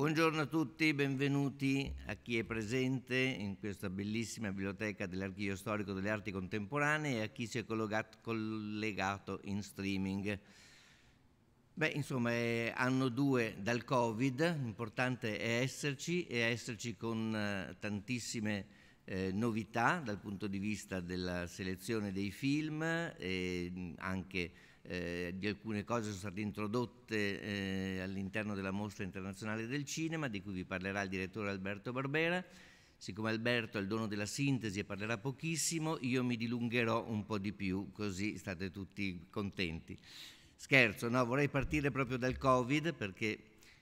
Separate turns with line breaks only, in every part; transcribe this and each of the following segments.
Buongiorno a tutti, benvenuti a chi è presente in questa bellissima biblioteca dell'Archivio Storico delle Arti Contemporanee e a chi si è collegato in streaming. Beh, insomma, è anno 2 dal Covid, l'importante è esserci e esserci con eh, tantissime eh, novità dal punto di vista della selezione dei film e mm, anche eh, di alcune cose sono state introdotte eh, all'interno della Mostra Internazionale del Cinema, di cui vi parlerà il direttore Alberto Barbera. Siccome Alberto ha il dono della sintesi e parlerà pochissimo, io mi dilungherò un po' di più, così state tutti contenti. Scherzo, no, vorrei partire proprio dal Covid perché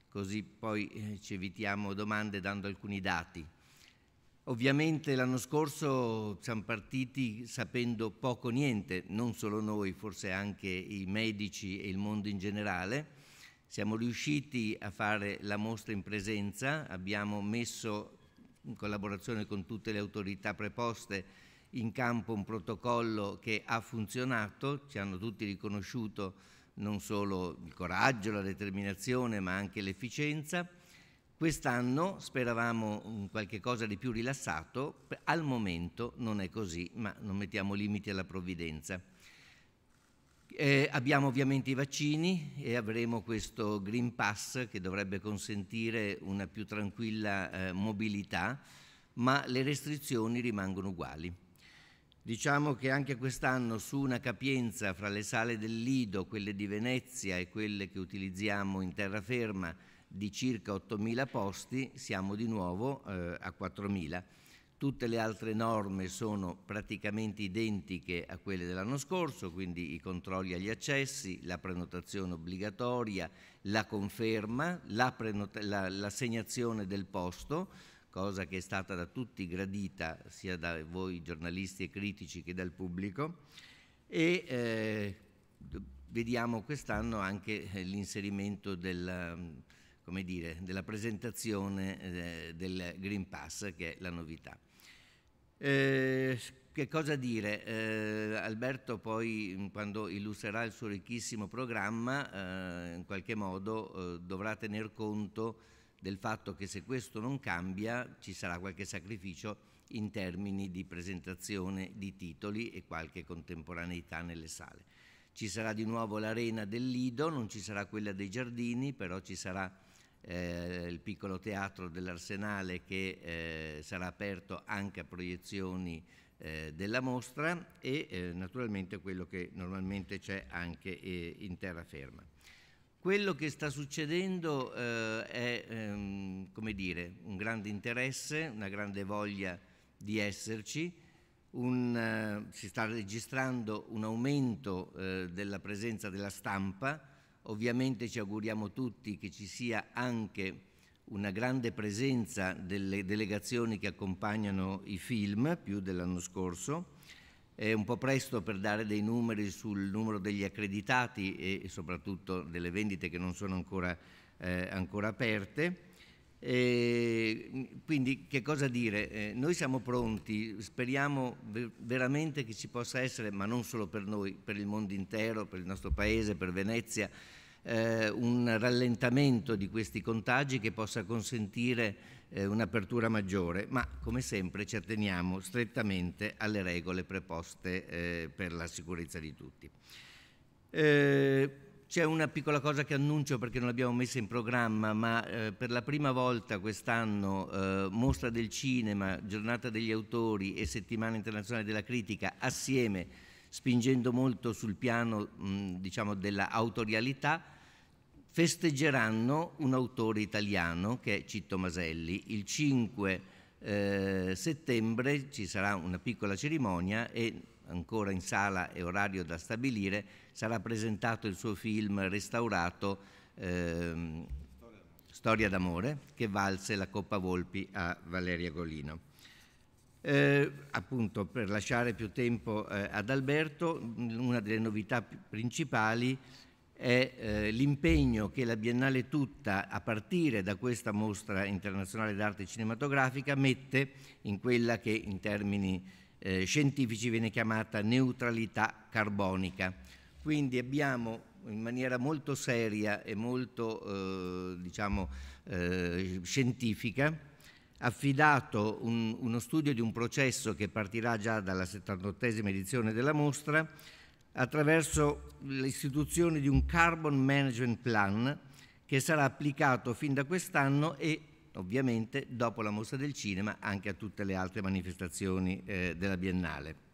così poi eh, ci evitiamo domande dando alcuni dati. Ovviamente l'anno scorso siamo partiti sapendo poco niente, non solo noi, forse anche i medici e il mondo in generale. Siamo riusciti a fare la mostra in presenza, abbiamo messo in collaborazione con tutte le autorità preposte in campo un protocollo che ha funzionato, ci hanno tutti riconosciuto non solo il coraggio, la determinazione, ma anche l'efficienza Quest'anno speravamo qualche cosa di più rilassato, al momento non è così, ma non mettiamo limiti alla provvidenza. Eh, abbiamo ovviamente i vaccini e avremo questo Green Pass che dovrebbe consentire una più tranquilla eh, mobilità, ma le restrizioni rimangono uguali. Diciamo che anche quest'anno su una capienza fra le sale del Lido, quelle di Venezia e quelle che utilizziamo in terraferma, di circa 8.000 posti, siamo di nuovo eh, a 4.000. Tutte le altre norme sono praticamente identiche a quelle dell'anno scorso, quindi i controlli agli accessi, la prenotazione obbligatoria, la conferma, l'assegnazione la la, del posto, cosa che è stata da tutti gradita sia da voi giornalisti e critici che dal pubblico e eh, vediamo quest'anno anche eh, l'inserimento del come dire, della presentazione eh, del Green Pass, che è la novità. Eh, che cosa dire? Eh, Alberto poi, mm, quando illustrerà il suo ricchissimo programma, eh, in qualche modo eh, dovrà tener conto del fatto che se questo non cambia ci sarà qualche sacrificio in termini di presentazione di titoli e qualche contemporaneità nelle sale. Ci sarà di nuovo l'arena del Lido, non ci sarà quella dei giardini, però ci sarà eh, il piccolo teatro dell'Arsenale che eh, sarà aperto anche a proiezioni eh, della mostra e eh, naturalmente quello che normalmente c'è anche eh, in terraferma. Quello che sta succedendo eh, è ehm, come dire, un grande interesse, una grande voglia di esserci, un, si sta registrando un aumento della presenza della stampa, Ovviamente ci auguriamo tutti che ci sia anche una grande presenza delle delegazioni che accompagnano i film, più dell'anno scorso. È un po' presto per dare dei numeri sul numero degli accreditati e soprattutto delle vendite che non sono ancora, eh, ancora aperte. E quindi che cosa dire? Eh, noi siamo pronti, speriamo veramente che ci possa essere, ma non solo per noi, per il mondo intero, per il nostro paese, per Venezia, eh, un rallentamento di questi contagi che possa consentire eh, un'apertura maggiore, ma come sempre ci atteniamo strettamente alle regole preposte eh, per la sicurezza di tutti. Eh, c'è una piccola cosa che annuncio perché non l'abbiamo messa in programma, ma eh, per la prima volta quest'anno eh, Mostra del Cinema, Giornata degli Autori e Settimana Internazionale della Critica assieme spingendo molto sul piano diciamo, dell'autorialità, festeggeranno un autore italiano che è Citto Maselli. Il 5 eh, settembre ci sarà una piccola cerimonia e ancora in sala e orario da stabilire sarà presentato il suo film restaurato eh, Storia d'amore che valse la Coppa Volpi a Valeria Golino. Eh, appunto per lasciare più tempo eh, ad Alberto, una delle novità principali è eh, l'impegno che la Biennale tutta, a partire da questa mostra internazionale d'arte cinematografica, mette in quella che in termini eh, scientifici viene chiamata neutralità carbonica. Quindi abbiamo in maniera molto seria e molto eh, diciamo, eh, scientifica affidato un, uno studio di un processo che partirà già dalla 78esima edizione della mostra attraverso l'istituzione di un Carbon Management Plan che sarà applicato fin da quest'anno e ovviamente dopo la mostra del cinema anche a tutte le altre manifestazioni eh, della Biennale.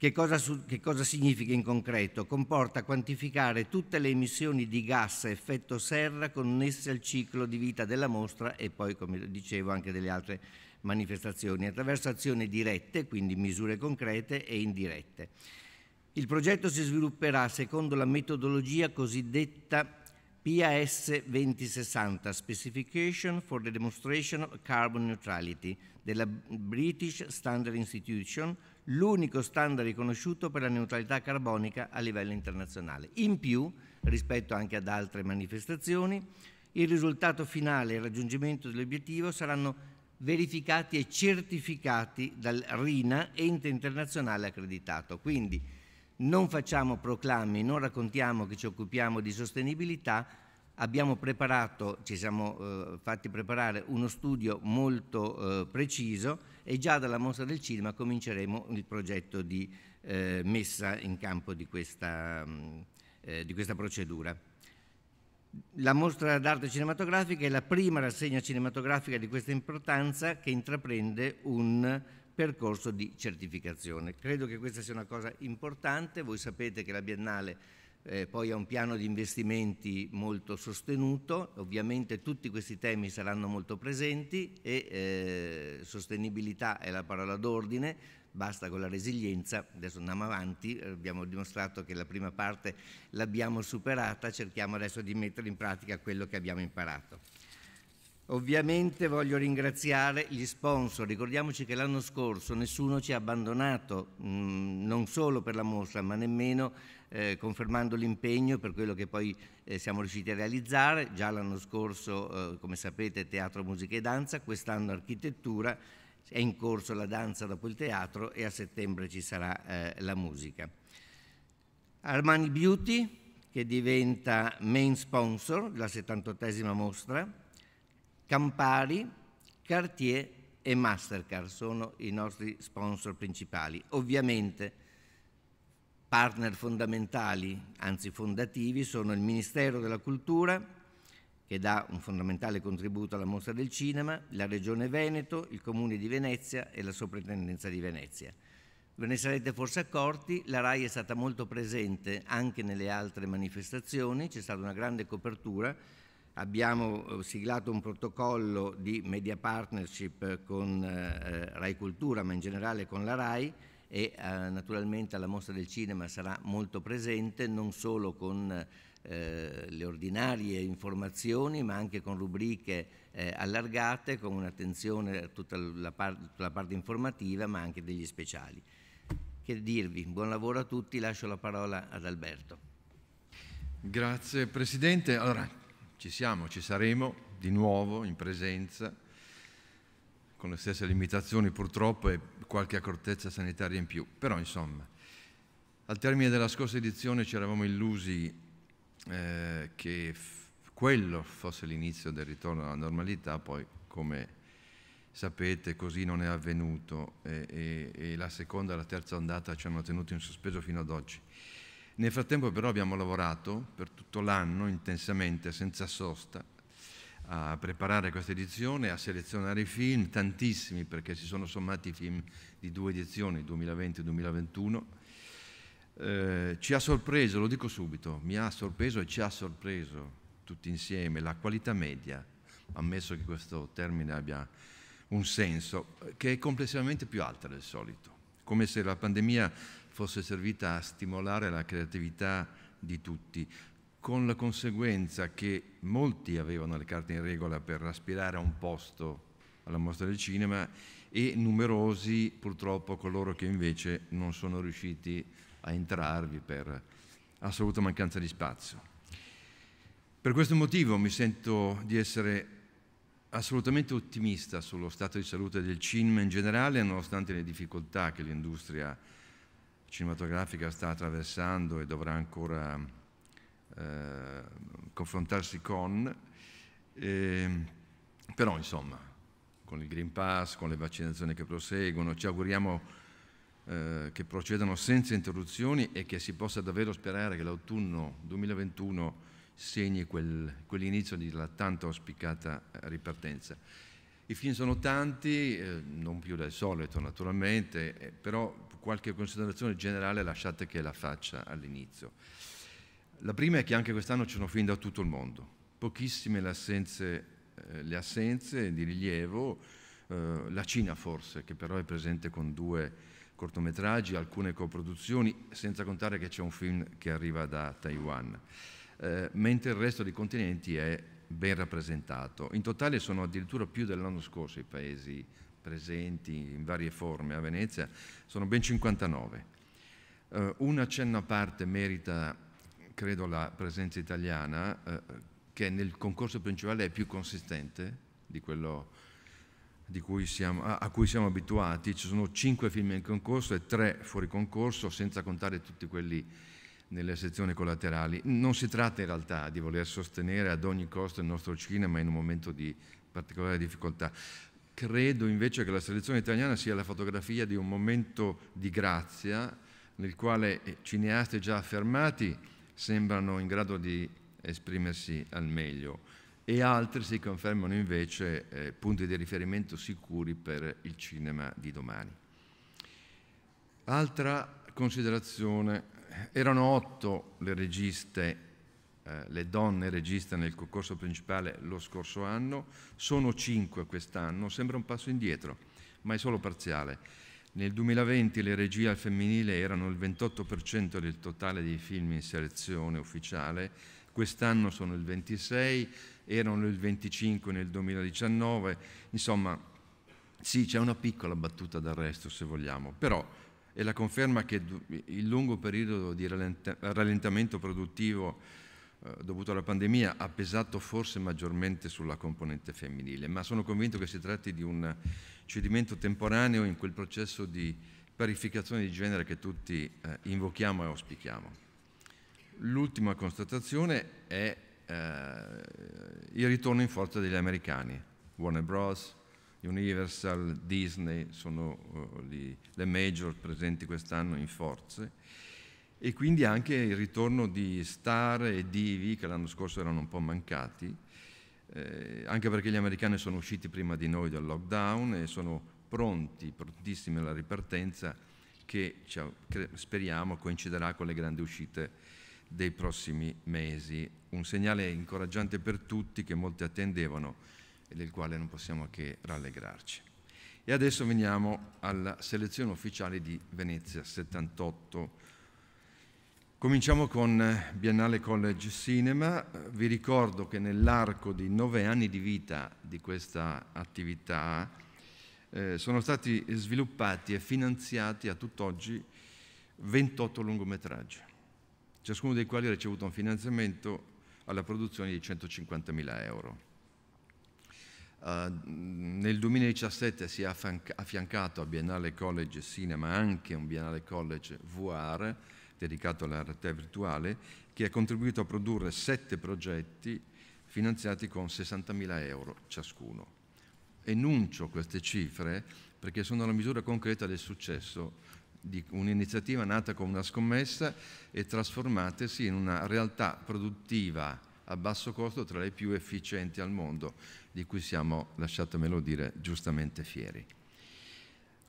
Che cosa, che cosa significa in concreto? Comporta quantificare tutte le emissioni di gas a effetto serra connesse al ciclo di vita della mostra e poi, come dicevo, anche delle altre manifestazioni, attraverso azioni dirette, quindi misure concrete e indirette. Il progetto si svilupperà secondo la metodologia cosiddetta PAS 2060 Specification for the Demonstration of Carbon Neutrality della British Standard Institution l'unico standard riconosciuto per la neutralità carbonica a livello internazionale. In più, rispetto anche ad altre manifestazioni, il risultato finale e il raggiungimento dell'obiettivo saranno verificati e certificati dal RINA, ente internazionale accreditato. Quindi non facciamo proclami, non raccontiamo che ci occupiamo di sostenibilità, abbiamo preparato, ci siamo eh, fatti preparare uno studio molto eh, preciso e già dalla Mostra del Cinema cominceremo il progetto di eh, messa in campo di questa, mm, eh, di questa procedura. La mostra d'arte cinematografica è la prima rassegna cinematografica di questa importanza che intraprende un percorso di certificazione. Credo che questa sia una cosa importante, voi sapete che la Biennale eh, poi a un piano di investimenti molto sostenuto, ovviamente tutti questi temi saranno molto presenti e eh, sostenibilità è la parola d'ordine, basta con la resilienza, adesso andiamo avanti, abbiamo dimostrato che la prima parte l'abbiamo superata, cerchiamo adesso di mettere in pratica quello che abbiamo imparato. Ovviamente voglio ringraziare gli sponsor, ricordiamoci che l'anno scorso nessuno ci ha abbandonato, mm, non solo per la mostra, ma nemmeno eh, confermando l'impegno per quello che poi eh, siamo riusciti a realizzare, già l'anno scorso eh, come sapete teatro, musica e danza, quest'anno architettura, è in corso la danza dopo il teatro e a settembre ci sarà eh, la musica. Armani Beauty che diventa main sponsor della 78esima mostra Campari, Cartier e Mastercard sono i nostri sponsor principali. Ovviamente partner fondamentali, anzi fondativi, sono il Ministero della Cultura, che dà un fondamentale contributo alla mostra del cinema, la Regione Veneto, il Comune di Venezia e la Soprintendenza di Venezia. Ve ne sarete forse accorti, la RAI è stata molto presente anche nelle altre manifestazioni, c'è stata una grande copertura Abbiamo eh, siglato un protocollo di media partnership con eh, eh, Rai Cultura, ma in generale con la Rai e eh, naturalmente alla Mostra del Cinema sarà molto presente non solo con eh, le ordinarie informazioni, ma anche con rubriche eh, allargate, con un'attenzione a tutta la, par tutta la, parte informativa, ma anche degli speciali. Che dirvi? Buon lavoro a tutti, lascio la parola ad Alberto.
Grazie Presidente. Allora, ci siamo, ci saremo di nuovo in presenza, con le stesse limitazioni purtroppo e qualche accortezza sanitaria in più. Però insomma, al termine della scorsa edizione ci eravamo illusi eh, che quello fosse l'inizio del ritorno alla normalità, poi come sapete così non è avvenuto e, e, e la seconda e la terza ondata ci hanno tenuto in sospeso fino ad oggi. Nel frattempo però abbiamo lavorato per tutto l'anno intensamente, senza sosta, a preparare questa edizione, a selezionare i film, tantissimi perché si sono sommati i film di due edizioni, 2020 e 2021. Eh, ci ha sorpreso, lo dico subito, mi ha sorpreso e ci ha sorpreso tutti insieme la qualità media, ammesso che questo termine abbia un senso, che è complessivamente più alta del solito, come se la pandemia fosse servita a stimolare la creatività di tutti, con la conseguenza che molti avevano le carte in regola per aspirare a un posto alla mostra del cinema e numerosi purtroppo coloro che invece non sono riusciti a entrarvi per assoluta mancanza di spazio. Per questo motivo mi sento di essere assolutamente ottimista sullo stato di salute del cinema in generale, nonostante le difficoltà che l'industria ha cinematografica sta attraversando e dovrà ancora eh, confrontarsi con, eh, però insomma, con il Green Pass, con le vaccinazioni che proseguono, ci auguriamo eh, che procedano senza interruzioni e che si possa davvero sperare che l'autunno 2021 segni quel, quell'inizio della tanto auspicata eh, ripartenza. I film sono tanti, eh, non più del solito naturalmente, però qualche considerazione generale lasciate che la faccia all'inizio. La prima è che anche quest'anno ci sono film da tutto il mondo, pochissime le assenze, eh, le assenze di rilievo, eh, la Cina forse, che però è presente con due cortometraggi, alcune coproduzioni, senza contare che c'è un film che arriva da Taiwan, eh, mentre il resto dei continenti è ben rappresentato. In totale sono addirittura più dell'anno scorso i paesi presenti in varie forme a Venezia, sono ben 59. Uh, eh, un accenno a parte merita, credo, la presenza italiana, uh, che nel concorso principale è più consistente di quello di cui siamo, a, a, cui siamo abituati. Ci sono cinque film in concorso e tre fuori concorso, senza contare tutti quelli nelle sezioni collaterali. Non si tratta in realtà di voler sostenere ad ogni costo il nostro cinema in un momento di particolare difficoltà. Credo invece che la selezione italiana sia la fotografia di un momento di grazia nel quale eh, cineasti già affermati sembrano in grado di esprimersi al meglio e altri si confermano invece eh, punti di riferimento sicuri per il cinema di domani. Altra considerazione, erano otto le registe eh, le donne registrano il concorso principale lo scorso anno, sono 5 quest'anno, sembra un passo indietro, ma è solo parziale. Nel 2020 le regie al femminile erano il 28% del totale dei film in selezione ufficiale, quest'anno sono il 26%, erano il 25% nel 2019, insomma sì c'è una piccola battuta d'arresto se vogliamo, però è la conferma che il lungo periodo di rallentamento produttivo eh, dovuto alla pandemia ha pesato forse maggiormente sulla componente femminile, ma sono convinto che si tratti di un cedimento temporaneo in quel processo di parificazione di genere che tutti eh, invochiamo e auspichiamo. L'ultima constatazione è eh, il ritorno in forza degli americani. Warner Bros., Universal, Disney sono uh, gli, le major presenti quest'anno in forze e quindi anche il ritorno di Star e Divi, che l'anno scorso erano un po' mancati, eh, anche perché gli americani sono usciti prima di noi dal lockdown e sono pronti, prontissimi alla ripartenza che, cioè, che speriamo coinciderà con le grandi uscite dei prossimi mesi. Un segnale incoraggiante per tutti che molti attendevano e del quale non possiamo che rallegrarci. E adesso veniamo alla selezione ufficiale di Venezia 78 Cominciamo con eh, Biennale College Cinema. Eh, vi ricordo che nell'arco di nove anni di vita di questa attività eh, sono stati sviluppati e finanziati a tutt'oggi 28 lungometraggi, ciascuno dei quali ha ricevuto un finanziamento alla produzione di 150.000 euro. Eh, nel 2017 si è affiancato a Biennale College Cinema anche un Biennale College VR dedicato alla realtà virtuale, che ha contribuito a produrre sette progetti finanziati con 60.000 euro ciascuno. Enuncio queste cifre perché sono la misura concreta del successo di un'iniziativa nata con una scommessa e trasformatasi in una realtà produttiva a basso costo tra le più efficienti al mondo, di cui siamo, lasciatemelo dire, giustamente fieri.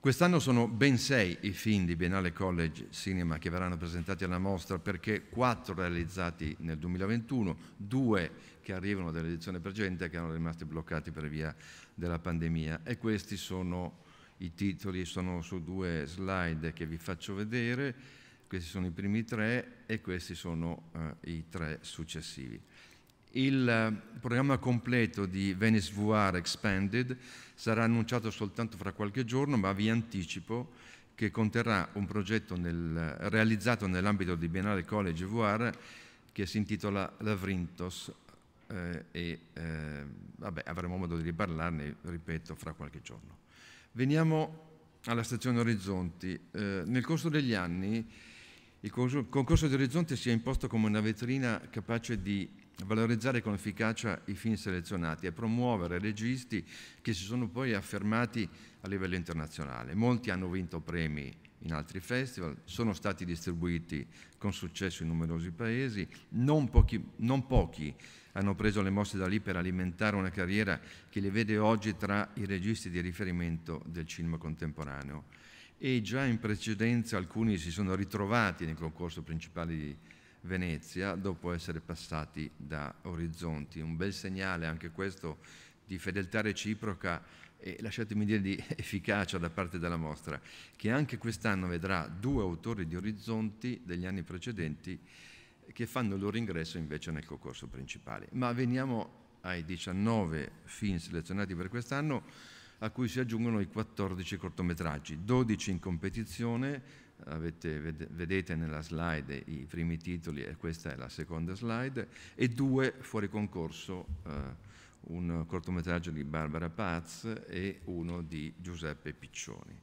Quest'anno sono ben sei i film di Biennale College Cinema che verranno presentati alla mostra, perché quattro realizzati nel 2021, due che arrivano dall'edizione precedente e che erano rimasti bloccati per via della pandemia. E questi sono i titoli, sono su due slide che vi faccio vedere. Questi sono i primi tre e questi sono uh, i tre successivi. Il uh, programma completo di Venice VR Expanded sarà annunciato soltanto fra qualche giorno, ma vi anticipo che conterrà un progetto nel, realizzato nell'ambito di Biennale College Voir che si intitola Lavrintos eh, e eh, vabbè, avremo modo di riparlarne, ripeto, fra qualche giorno. Veniamo alla stazione Orizzonti. Eh, nel corso degli anni il concorso di Orizzonti si è imposto come una vetrina capace di valorizzare con efficacia i film selezionati e promuovere registi che si sono poi affermati a livello internazionale. Molti hanno vinto premi in altri festival, sono stati distribuiti con successo in numerosi paesi, non pochi, non pochi hanno preso le mosse da lì per alimentare una carriera che li vede oggi tra i registi di riferimento del cinema contemporaneo. E già in precedenza alcuni si sono ritrovati nel concorso principale di Venezia dopo essere passati da Orizzonti. Un bel segnale anche questo di fedeltà reciproca e lasciatemi dire di efficacia da parte della mostra, che anche quest'anno vedrà due autori di Orizzonti degli anni precedenti che fanno il loro ingresso invece nel concorso principale. Ma veniamo ai 19 film selezionati per quest'anno, a cui si aggiungono i 14 cortometraggi, 12 in competizione, Avete, vedete nella slide i primi titoli e questa è la seconda slide, e due fuori concorso, eh, un cortometraggio di Barbara Paz e uno di Giuseppe Piccioni.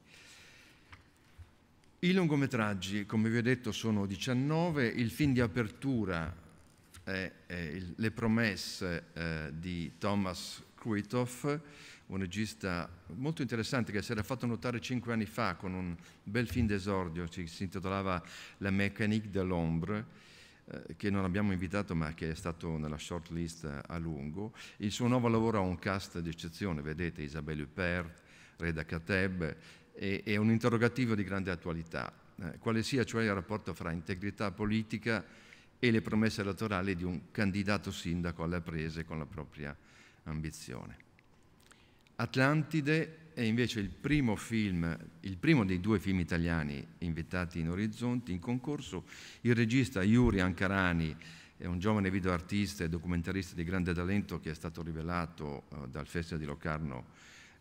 I lungometraggi, come vi ho detto, sono 19, il film di apertura è, è Le promesse eh, di Thomas Kruithoff, un regista molto interessante che si era fatto notare cinque anni fa con un bel film d'esordio, si, si intitolava La mécanique de l'ombre, eh, che non abbiamo invitato ma che è stato nella shortlist a lungo. Il suo nuovo lavoro ha un cast d'eccezione, vedete Isabelle Huppert, Reda Kateb, e, e un interrogativo di grande attualità, eh, quale sia cioè il rapporto fra integrità politica e le promesse elettorali di un candidato sindaco alle prese con la propria ambizione. Atlantide è invece il primo film, il primo dei due film italiani invitati in Orizzonti in concorso. Il regista Yuri Ancarani è un giovane videoartista e documentarista di grande talento che è stato rivelato eh, dal Festival di Locarno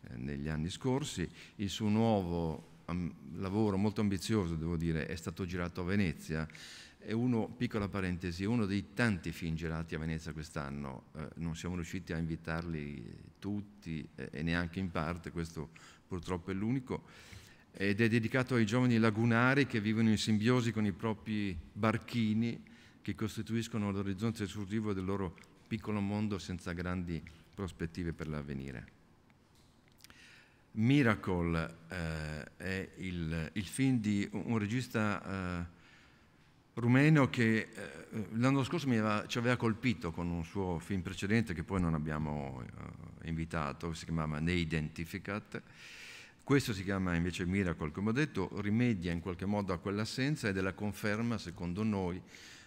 eh, negli anni scorsi. Il suo nuovo um, lavoro molto ambizioso, devo dire, è stato girato a Venezia è uno, piccola parentesi, uno dei tanti film girati a Venezia quest'anno, eh, non siamo riusciti a invitarli tutti eh, e neanche in parte, questo purtroppo è l'unico, ed è dedicato ai giovani lagunari che vivono in simbiosi con i propri barchini che costituiscono l'orizzonte esclusivo del loro piccolo mondo senza grandi prospettive per l'avvenire. Miracle eh, è il, il, film di un regista eh, rumeno che eh, l'anno scorso aveva, ci aveva colpito con un suo film precedente che poi non abbiamo eh, invitato, si chiamava Ne Identificat. Questo si chiama invece Miracle, come ho detto, rimedia in qualche modo a quell'assenza ed è la conferma, secondo noi,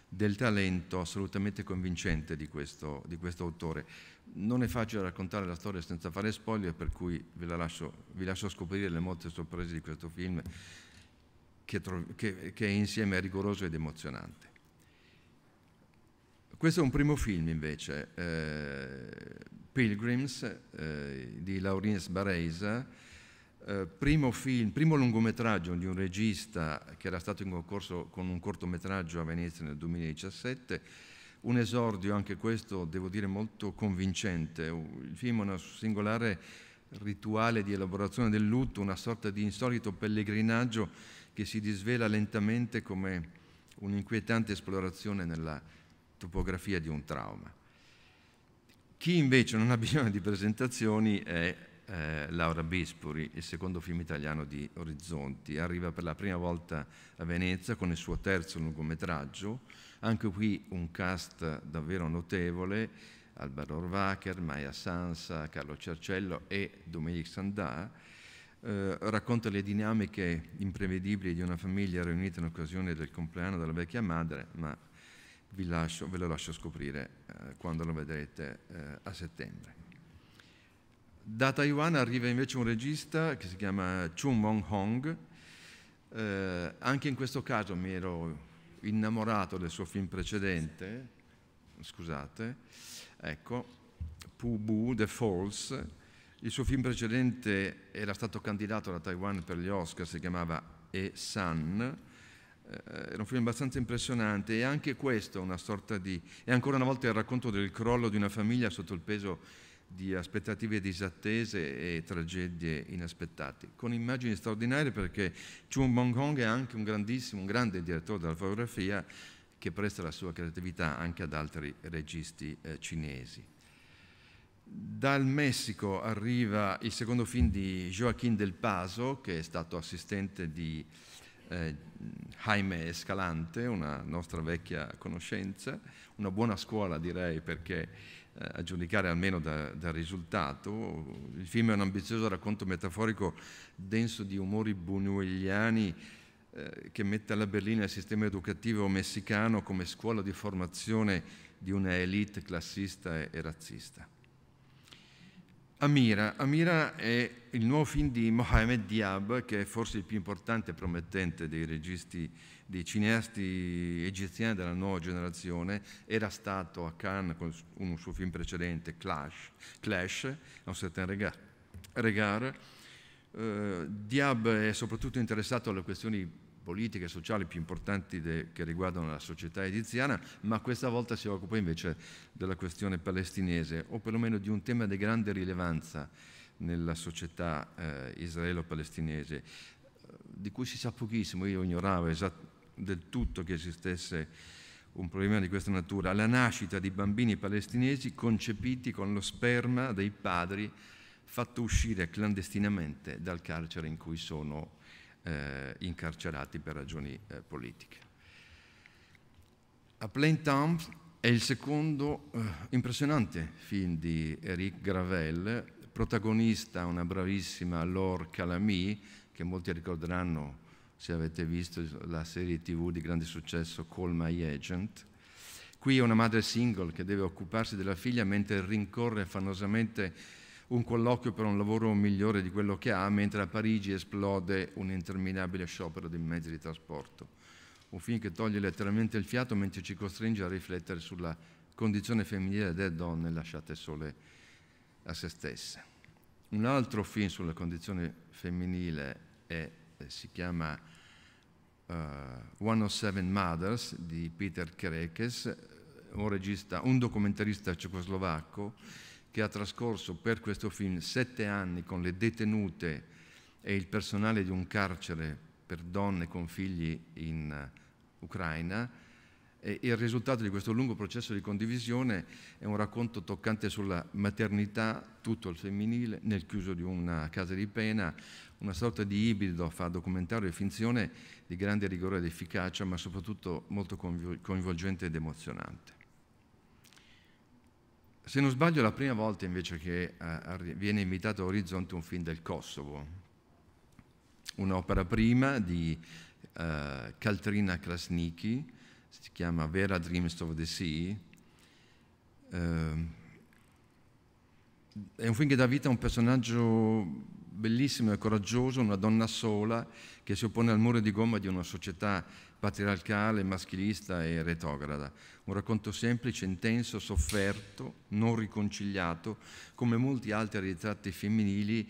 del talento assolutamente convincente di questo, di questo autore. Non è facile raccontare la storia senza fare spoiler, per cui vi lascio, vi lascio scoprire le molte sorprese di questo film che, che, che è insieme rigoroso ed emozionante. Questo è un primo film invece, eh, Pilgrims eh, di Laurence Baresa, eh, primo, film, primo lungometraggio di un regista che era stato in concorso con un cortometraggio a Venezia nel 2017, un esordio anche questo devo dire molto convincente, il film è una singolare rituale di elaborazione del lutto, una sorta di insolito pellegrinaggio che si disvela lentamente come un'inquietante esplorazione nella topografia di un trauma. Chi invece non ha bisogno di presentazioni è eh, Laura Bispuri, il secondo film italiano di Orizzonti. Arriva per la prima volta a Venezia con il suo terzo lungometraggio, anche qui un cast davvero notevole Albert Orvacher, Maya Sansa, Carlo Cercello e Dominique Sandà, eh, racconta le dinamiche imprevedibili di una famiglia riunita in occasione del compleanno della vecchia madre, ma lascio, ve lo lascio scoprire eh, quando lo vedrete eh, a settembre. Da Taiwan arriva invece un regista che si chiama Chung Mong Hong, eh, anche in questo caso mi ero innamorato del suo film precedente, scusate, Ecco, Pubu, The Falls, il suo film precedente era stato candidato da Taiwan per gli Oscar, si chiamava E San. Eh, era un film abbastanza impressionante e anche questo è una sorta di... è ancora una volta il racconto del crollo di una famiglia sotto il peso di aspettative disattese e tragedie inaspettate, con immagini straordinarie perché Chung Bong Hong è anche un grandissimo, un grande direttore della fotografia che presta la sua creatività anche ad altri registi eh, cinesi. Dal Messico arriva il secondo film di Joaquín del Paso, che è stato assistente di eh, Jaime Escalante, una nostra vecchia conoscenza, una buona scuola direi perché eh, a giudicare almeno dal risultato. Il film è un ambizioso racconto metaforico denso di umori bunueliani eh, che mette alla berlina il sistema educativo messicano come scuola di formazione di una elite classista e, razzista. Amira. Amira è il nuovo film di Mohamed Diab, che è forse il più importante e promettente dei registi, dei cineasti egiziani della nuova generazione. Era stato a Cannes con un suo film precedente, Clash, Clash a un certain regard. regard. Uh, Diab è soprattutto interessato alle questioni politiche sociali più importanti de, che riguardano la società egiziana, ma questa volta si occupa invece della questione palestinese o perlomeno di un tema di grande rilevanza nella società eh, israelo-palestinese, di cui si sa pochissimo, io ignoravo del tutto che esistesse un problema di questa natura, la nascita di bambini palestinesi concepiti con lo sperma dei padri fatto uscire clandestinamente dal carcere in cui sono eh, incarcerati per ragioni eh, politiche. A Plain Town è il secondo eh, impressionante film di Eric Gravel, protagonista una bravissima Laure Calamy, che molti ricorderanno se avete visto la serie tv di grande successo Call My Agent. Qui è una madre single che deve occuparsi della figlia mentre rincorre affannosamente un colloquio per un lavoro migliore di quello che ha, mentre a Parigi esplode un interminabile sciopero dei mezzi di trasporto. Un film che toglie letteralmente il fiato mentre ci costringe a riflettere sulla condizione femminile delle donne lasciate sole a se stesse. Un altro film sulla condizione femminile è, eh, si chiama uh, eh, 107 Mothers di Peter Krekes, un, un documentarista cecoslovacco che ha trascorso per questo film sette anni con le detenute e il personale di un carcere per donne con figli in eh, Ucraina. E il risultato di questo lungo processo di condivisione è un racconto toccante sulla maternità, tutto al femminile, nel chiuso di una casa di pena, una sorta di ibrido fra documentario e finzione di grande rigore ed efficacia, ma soprattutto molto coinvolgente ed emozionante. Se non sbaglio, è la prima volta invece che eh, viene invitato a Orizzonte un film del Kosovo, un'opera prima di eh, Kaltrina Krasniki, si chiama Vera Dreams of the Sea. Eh, è un film che dà vita a un personaggio bellissimo e coraggioso, una donna sola che si oppone al muro di gomma di una società patriarcale, maschilista e retrograda un racconto semplice, intenso, sofferto, non riconciliato, come molti altri ritratti femminili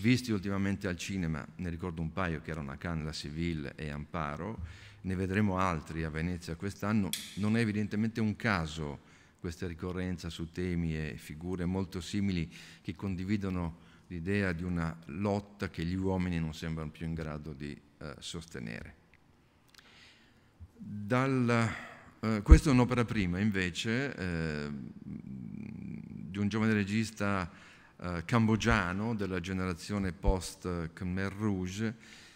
visti ultimamente al cinema. Ne ricordo un paio che erano a Cannes, La Seville e Amparo, ne vedremo altri a Venezia quest'anno. Non è evidentemente un caso questa ricorrenza su temi e figure molto simili che condividono l'idea di una lotta che gli uomini non sembrano più in grado di eh, sostenere. Dal eh, questa è un'opera prima invece eh, di un giovane regista eh, cambogiano della generazione post Khmer Rouge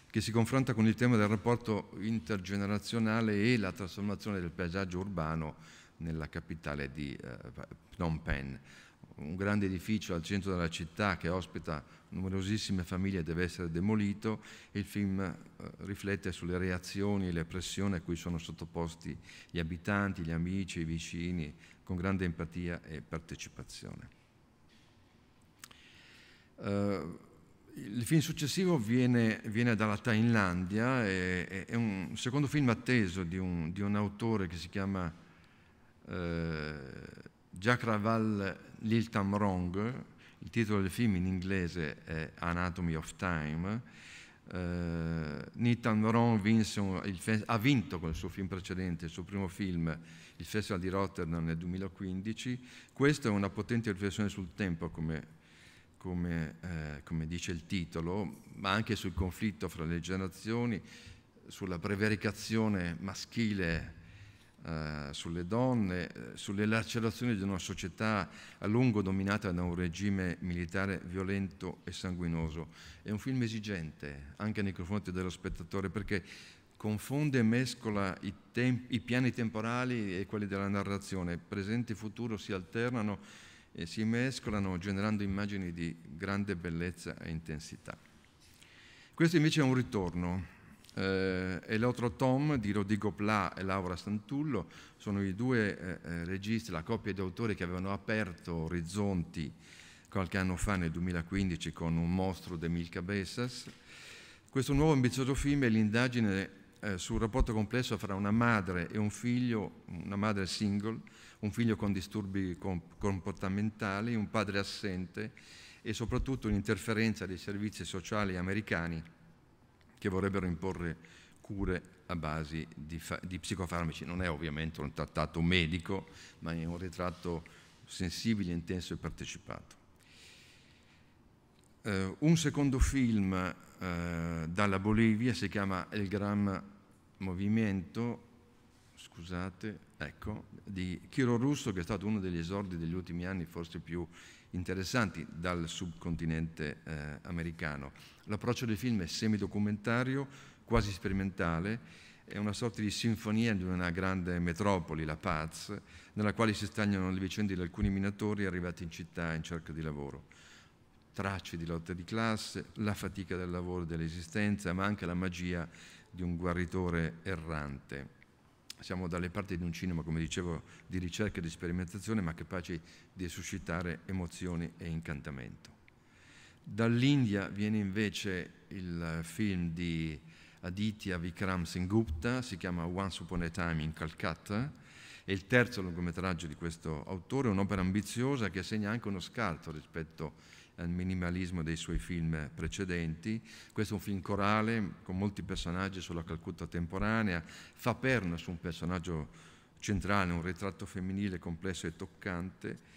che si confronta con il tema del rapporto intergenerazionale e la trasformazione del paesaggio urbano nella capitale di eh, Phnom Penh un grande edificio al centro della città che ospita numerosissime famiglie deve essere demolito il film eh, riflette sulle reazioni e le pressioni a cui sono sottoposti gli abitanti, gli amici, i vicini, con grande empatia e partecipazione. Uh, il film successivo viene, viene dalla Thailandia, è, è, un secondo film atteso di un, di un autore che si chiama... Uh, Raval Lil Tamrong, il titolo del film in inglese è Anatomy of Time, eh, Nitan Ron fe- ha vinto con il suo film precedente, il suo primo film, il Festival di Rotterdam nel 2015. Questa è una potente riflessione sul tempo, come, come, eh, come dice il titolo, ma anche sul conflitto fra le generazioni, sulla prevaricazione maschile eh, sulle donne, eh, sulle lacerazioni di una società a lungo dominata da un regime militare violento e sanguinoso. È un film esigente anche nei confronti dello spettatore perché confonde e mescola i, tempi, i piani temporali e quelli della narrazione. Presente e futuro si alternano e si mescolano generando immagini di grande bellezza e intensità. Questo invece è un ritorno eh, e l'altro tom di Rodrigo Pla e Laura Santullo sono i due eh, eh registi, la coppia di autori che avevano aperto orizzonti qualche anno fa, nel 2015, con Un mostro di mil cabezas. Questo nuovo ambizioso film è l'indagine eh, sul rapporto complesso fra una madre e un figlio, una madre single, un figlio con disturbi comp comportamentali, un padre assente e soprattutto l'interferenza dei servizi sociali americani che vorrebbero imporre cure a base di, di psicofarmaci. Non è ovviamente un trattato medico, ma è un ritratto sensibile, intenso e partecipato. Uh, un secondo film uh, dalla Bolivia si chiama El Gran Movimento, scusate, ecco, di Chiro Russo, che è stato uno degli esordi degli ultimi anni, forse più interessanti, dal subcontinente uh, americano. L'approccio del film è semidocumentario, quasi sperimentale, è una sorta di sinfonia di una grande metropoli, La Paz, nella quale si stagnano le vicende di alcuni minatori arrivati in città in cerca di lavoro. Tracce di lotte di classe, la fatica del lavoro e dell'esistenza, ma anche la magia di un guaritore errante. Siamo dalle parti di un cinema, come dicevo, di ricerca e di sperimentazione, ma capaci di suscitare emozioni e incantamento. Dall'India viene invece il film di Aditya Vikram Singupta, si chiama Once Upon a Time in Calcutta, è il terzo lungometraggio di questo autore, un'opera ambiziosa che segna anche uno scarto rispetto al minimalismo dei suoi film precedenti. Questo è un film corale con molti personaggi sulla Calcutta temporanea, fa perno su un personaggio centrale, un ritratto femminile complesso e toccante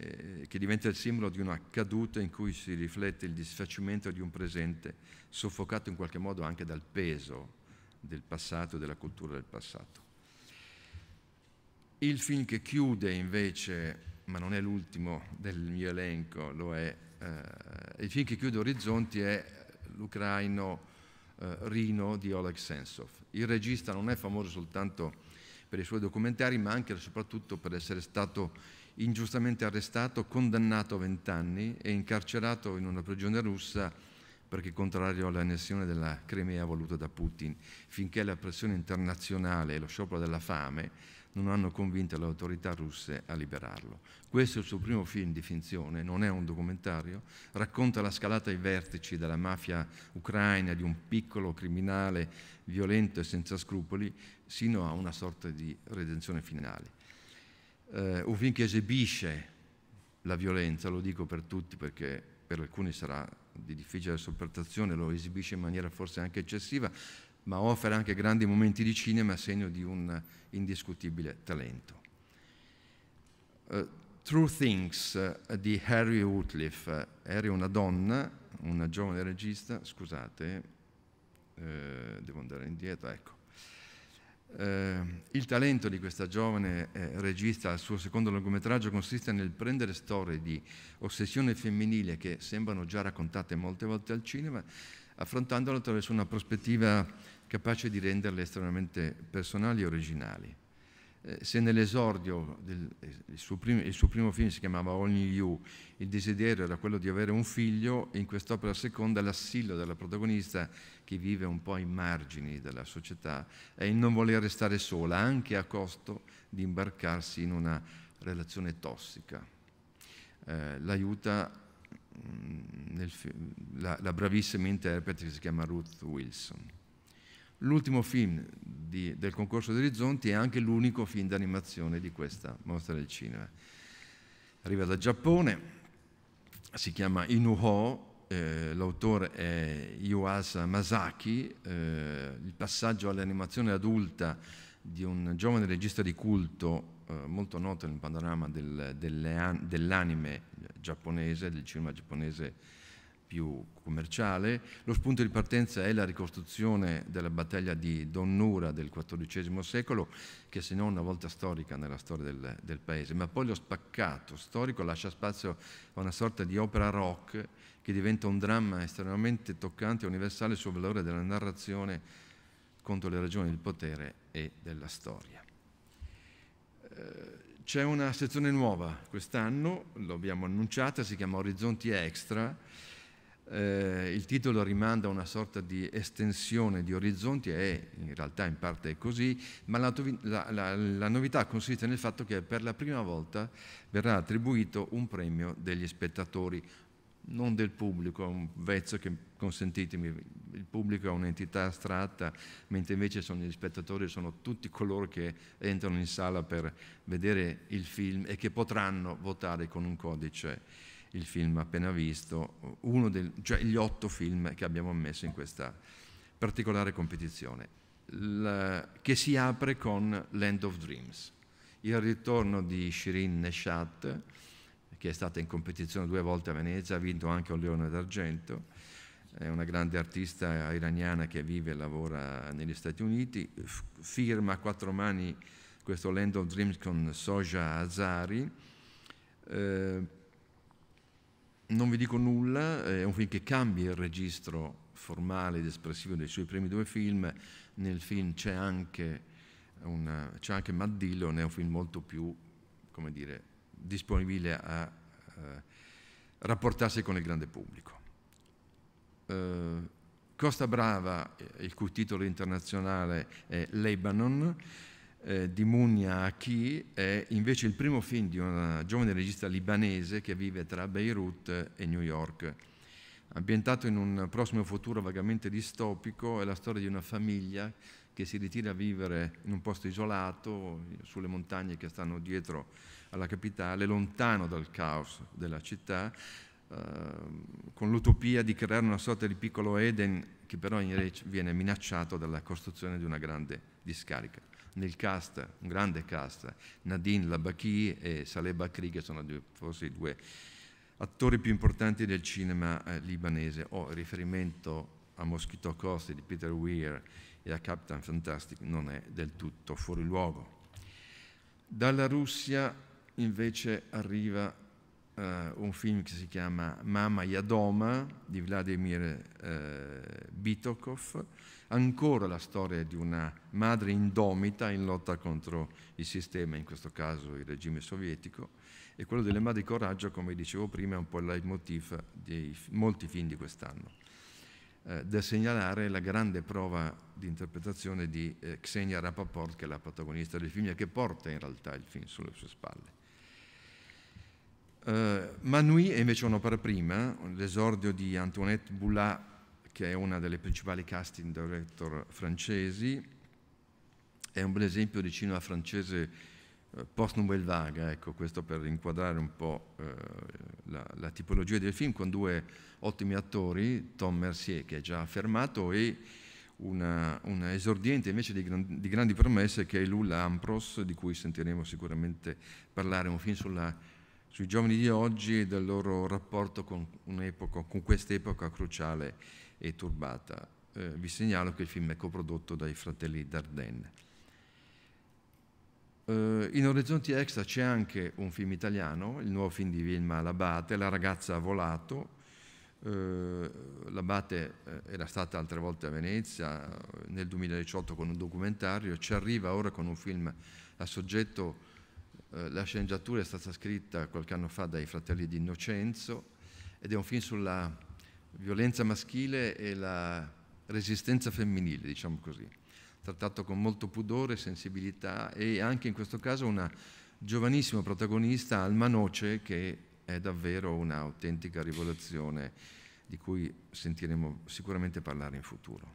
eh, che diventa il simbolo di una caduta in cui si riflette il disfacimento di un presente soffocato in qualche modo anche dal peso del passato e della cultura del passato. Il film che chiude invece, ma non è l'ultimo del mio elenco, lo è, eh, il film che chiude Orizzonti è l'ucraino eh, Rino di Oleg Sensov. Il regista non è famoso soltanto per i suoi documentari, ma anche e soprattutto per essere stato ingiustamente arrestato, condannato a vent'anni e incarcerato in una prigione russa perché contrario all'annessione della Crimea voluta da Putin, finché la pressione internazionale e lo sciopero della fame non hanno convinto le autorità russe a liberarlo. Questo è il suo primo film di finzione, non è un documentario, racconta la scalata ai vertici della mafia ucraina, di un piccolo criminale violento e senza scrupoli, sino a una sorta di redenzione finale eh, un film che esibisce la violenza, lo dico per tutti perché per alcuni sarà di difficile sopportazione, lo esibisce in maniera forse anche eccessiva, ma offre anche grandi momenti di cinema segno di un indiscutibile talento. Uh, True Things uh, di Harry Woodcliffe. Uh, Harry è una donna, una giovane regista, scusate, eh, devo andare indietro, ecco. Eh, il talento di questa giovane eh, regista al suo secondo lungometraggio consiste nel prendere storie di ossessione femminile che sembrano già raccontate molte volte al cinema, affrontandolo attraverso una prospettiva capace di renderle estremamente personali e originali. Eh, se nell'esordio del eh, il suo, primo, il suo, primo, film si chiamava Only You, il desiderio era quello di avere un figlio, in quest'opera seconda l'assillo della protagonista che vive un po' ai margini della società è il non voler restare sola, anche a costo di imbarcarsi in una relazione tossica. Eh, l'aiuta mm, la, la bravissima interprete che si chiama Ruth Wilson. L'ultimo film di, del concorso di Orizzonti è anche l'unico film d'animazione di questa mostra del cinema. Arriva dal Giappone, si chiama Inuho, eh, l'autore è Yuasa Masaki, eh, il passaggio all'animazione adulta di un giovane regista di culto eh, molto noto nel panorama del, dell'anime giapponese, del cinema giapponese più commerciale. Lo spunto di partenza è la ricostruzione della battaglia di Donnura del XIV secolo, che se non una volta storica nella storia del, del, paese, ma poi lo spaccato storico lascia spazio a una sorta di opera rock che diventa un dramma estremamente toccante e universale sul valore della narrazione contro le ragioni del potere e della storia. Eh, c'è una sezione nuova quest'anno, l'abbiamo annunciata, si chiama Orizzonti Extra, eh, il titolo rimanda a una sorta di estensione di orizzonti, e in realtà in parte è così, ma la, la, la, novità consiste nel fatto che per la prima volta verrà attribuito un premio degli spettatori, non del pubblico, è un vezzo che, consentitemi, il pubblico è un'entità astratta, mentre invece sono gli spettatori, sono tutti coloro che entrano in sala per vedere il film e che potranno votare con un codice il film appena visto, uno del, cioè gli otto film che abbiamo messo in questa particolare competizione, la, che si apre con Land of Dreams, il ritorno di Shirin Neshat, che è stata in competizione due volte a Venezia, ha vinto anche un leone d'argento, è una grande artista iraniana che vive e lavora negli Stati Uniti, firma a quattro mani questo Land of Dreams con Soja Azari, eh, non vi dico nulla, è un film che cambia il registro formale ed espressivo dei suoi primi due film. Nel film c'è anche, una, c'è anche Matt Dillon, è un film molto più, come dire, disponibile a, a eh, rapportarsi con il grande pubblico. Uh, Costa Brava, eh, il cui titolo internazionale è Lebanon, eh, di Munya Aki è invece il primo film di una giovane regista libanese che vive tra Beirut e New York. Ambientato in un prossimo futuro vagamente distopico, è la storia di una famiglia che si ritira a vivere in un posto isolato, sulle montagne che stanno dietro alla capitale, lontano dal caos della città, eh, con l'utopia di creare una sorta di piccolo Eden che però viene minacciato dalla costruzione di una grande discarica nel cast, un grande cast, Nadine Labaki e Saleh Bakri, che sono forse i due attori più importanti del cinema eh, libanese. Ho oh, riferimento a Moschito Costi di Peter Weir e a Captain Fantastic non è del tutto fuori luogo. Dalla Russia invece arriva eh, un film che si chiama Mama Yadoma di Vladimir eh, Bitokov, ancora la storia di una madre indomita in lotta contro il sistema, in questo caso il regime sovietico, e quello delle madri coraggio, come dicevo prima, è un po' il leitmotiv di molti film di quest'anno. Eh, da segnalare la grande prova di interpretazione di eh, Xenia Rapaport, che è la protagonista del film e che porta in realtà il film sulle sue spalle. Uh, Manui è invece un'opera prima, l'esordio di Antoinette Boulat che è una delle principali casting director francesi, è un bel esempio di cinema francese eh, post-Nouvelle Vague, ecco, questo per inquadrare un po' eh, la, la, tipologia del film, con due ottimi attori, Tom Mercier che è già affermato e una, una esordiente invece di, gran, di, grandi promesse che è Lula Ampros, di cui sentiremo sicuramente parlare, un film sulla sui giovani di oggi e del loro rapporto con, con quest'epoca cruciale e turbata. Eh, vi segnalo che il film è coprodotto dai fratelli Dardenne. Eh, in Orizzonti Extra c'è anche un film italiano, il nuovo film di Vilma Labate, La ragazza ha volato. Eh, Labate eh, era stata altre volte a Venezia eh, nel 2018 con un documentario, ci arriva ora con un film a soggetto eh, la sceneggiatura è stata scritta qualche anno fa dai fratelli di Innocenzo ed è un film sulla violenza maschile e la resistenza femminile, diciamo così, trattato con molto pudore, sensibilità e anche in questo caso una giovanissima protagonista, Alma Noce, che è davvero un'autentica rivoluzione di cui sentiremo sicuramente parlare in futuro.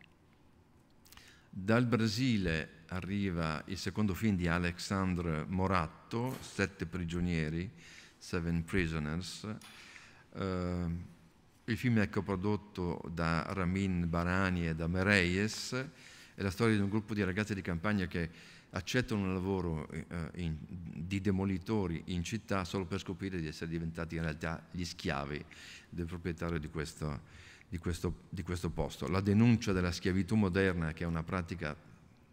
Dal Brasile arriva il secondo film di Alexandre Moratto, Sette prigionieri, Seven Prisoners. Eh, il film è coprodotto da Ramin Barani e da Mereyes, è la storia di un gruppo di ragazze di campagna che accettano un lavoro eh, in, di demolitori in città solo per scoprire di essere diventati in realtà gli schiavi del proprietario di questo, di questo, di questo posto. La denuncia della schiavitù moderna, che è una pratica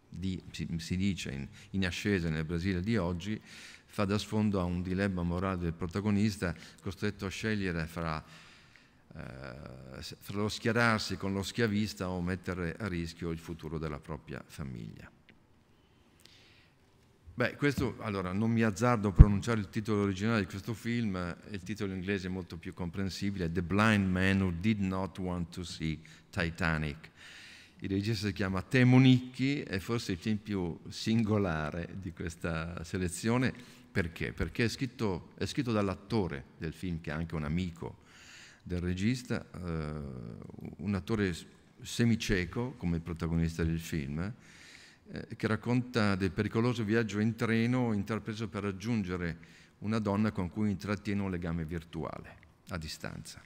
di, si, si, dice in, in ascesa nel Brasile di oggi, fa da sfondo a un dilemma morale del protagonista costretto a scegliere fra eh, lo schierarsi con lo schiavista o mettere a rischio il futuro della propria famiglia. Beh, questo, allora, non mi azzardo a pronunciare il titolo originale di questo film, eh, il titolo inglese è molto più comprensibile, The Blind Man Who Did Not Want to See Titanic. Il regista si chiama Temo Nicchi, è forse il film più singolare di questa selezione, perché? Perché è scritto, è scritto dall'attore del film, che è anche un amico del regista, eh, un attore semicieco come protagonista del film, eh, che racconta del pericoloso viaggio in treno intrapreso per raggiungere una donna con cui intrattiene un legame virtuale a distanza.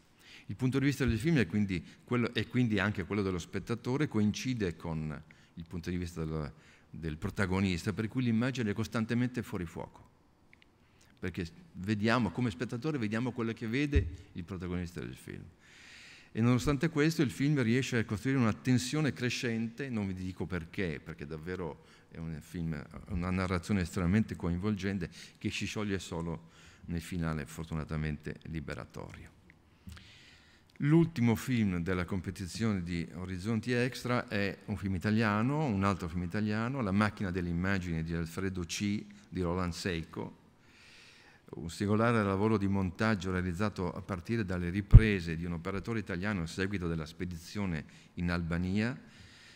Il punto di vista del film è quindi, quello, è quindi anche quello dello spettatore, coincide con il punto di vista del, del protagonista, per cui l'immagine è costantemente fuori fuoco perché vediamo, come spettatore vediamo quello che vede il protagonista del film. E nonostante questo il film riesce a costruire una tensione crescente, non vi dico perché, perché davvero è un film, una narrazione estremamente coinvolgente che si scioglie solo nel finale fortunatamente liberatorio. L'ultimo film della competizione di Orizzonti Extra è un film italiano, un altro film italiano, La macchina delle immagini di Alfredo C. di Roland Seiko, un singolare lavoro di montaggio realizzato a partire dalle riprese di un operatore italiano a seguito della spedizione in Albania,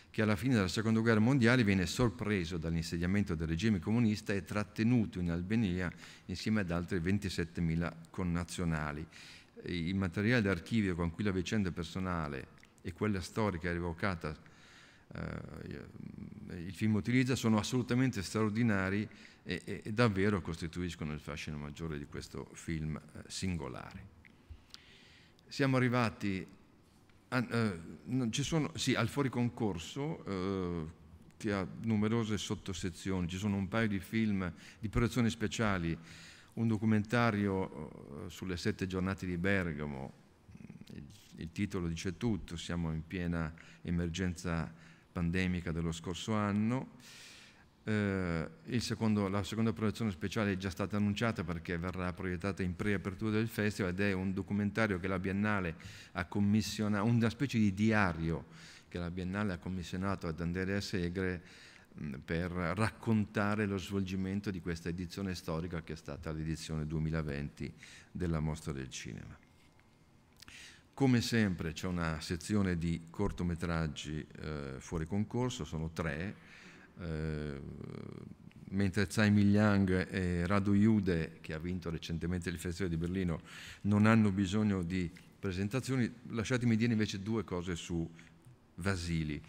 che alla fine della seconda guerra mondiale viene sorpreso dall'insediamento del regime comunista e trattenuto in Albania insieme ad altri 27.000 connazionali. Il materiale d'archivio con cui la vicenda personale e quella storica è evocata, eh, il film utilizza, sono assolutamente straordinari e, e, davvero costituiscono il fascino maggiore di questo film eh, singolare. Siamo arrivati a, eh, sono, sì, al fuori concorso eh, che ha numerose sottosezioni, ci sono un paio di film di produzioni speciali, un documentario eh, sulle sette giornate di Bergamo, il, il titolo dice tutto, siamo in piena emergenza pandemica dello scorso anno, eh, secondo, la seconda proiezione speciale è già stata annunciata perché verrà proiettata in preapertura del festival ed è un documentario che la Biennale ha commissionato, una specie di diario che la Biennale ha commissionato ad Andrea Segre mm, per raccontare lo svolgimento di questa edizione storica che è stata l'edizione 2020 della Mostra del Cinema. Come sempre c'è una sezione di cortometraggi eh, fuori concorso, sono tre, eh, mentre Tsai Ming-Liang e Radu Jude, che ha vinto recentemente il Festival di Berlino, non hanno bisogno di presentazioni, lasciatemi dire invece due cose su Vasili.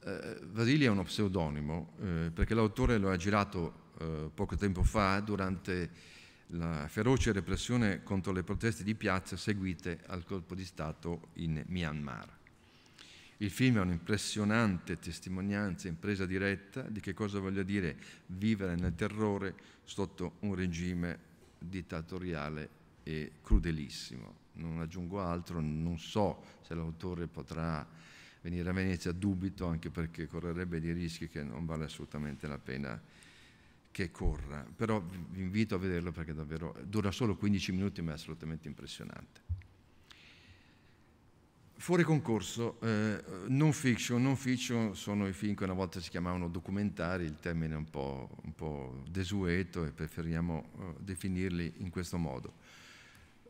Eh, Vasili è uno pseudonimo eh, perché l'autore lo ha girato eh, poco tempo fa durante la feroce repressione contro le proteste di piazza seguite al colpo di Stato in Myanmar. Il film è un'impressionante testimonianza in presa diretta di che cosa voglia dire vivere nel terrore sotto un regime dittatoriale e crudelissimo. Non aggiungo altro, non so se l'autore potrà venire a Venezia, dubito anche perché correrebbe dei rischi che non vale assolutamente la pena che corra. Però vi invito a vederlo perché davvero dura solo 15 minuti ma è assolutamente impressionante. Fuori concorso, eh, non fiction, non fiction sono i film che una volta si chiamavano documentari, il termine è un po', un po desueto e preferiamo eh, definirli in questo modo.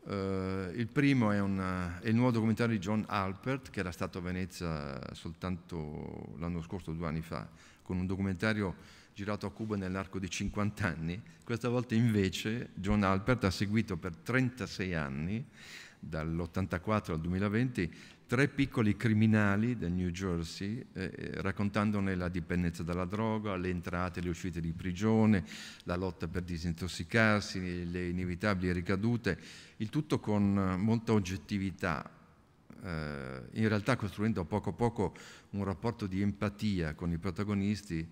Eh, il primo è, una, eh, è, il nuovo documentario di John Alpert, che era stato a Venezia soltanto l'anno scorso, due anni fa, con un documentario girato a Cuba nell'arco di 50 anni. Questa volta invece John Alpert ha seguito per 36 anni dall'84 al 2020 tre piccoli criminali del New Jersey, eh, eh, raccontandone la dipendenza dalla droga, le entrate e le uscite di prigione, la lotta per disintossicarsi, le inevitabili ricadute, il tutto con eh, molta oggettività, eh, in realtà costruendo a poco a poco un rapporto di empatia con i protagonisti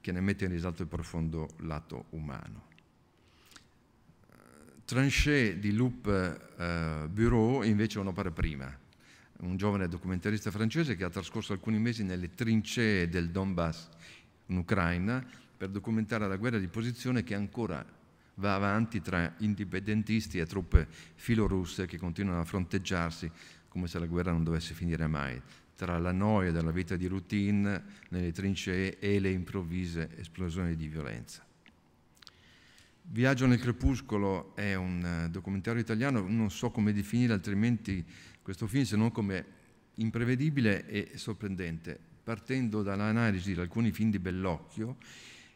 che ne mette in risalto il profondo lato umano. Eh, Tranchet di Loop eh, Bureau invece è un'opera prima, un giovane documentarista francese che ha trascorso alcuni mesi nelle trincee del Donbass in Ucraina per documentare la guerra di posizione che ancora va avanti tra indipendentisti e truppe filorusse che continuano a fronteggiarsi come se la guerra non dovesse finire mai, tra la noia della vita di routine nelle trincee e le improvvise esplosioni di violenza. Viaggio nel crepuscolo è un eh, documentario italiano, non so come definire altrimenti questo film se non come imprevedibile e sorprendente. Partendo dall'analisi di alcuni film di Bellocchio,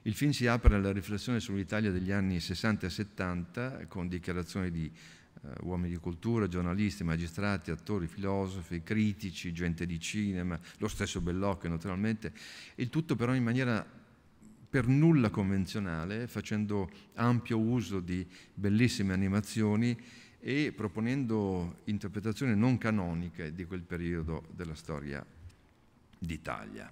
il film si apre alla riflessione sull'Italia degli anni 60 e 70 con dichiarazioni di eh, uomini di cultura, giornalisti, magistrati, attori, filosofi, critici, gente di cinema, lo stesso Bellocchio naturalmente, il tutto però in maniera per nulla convenzionale, facendo ampio uso di bellissime animazioni e proponendo interpretazioni non canoniche di quel periodo della storia d'Italia.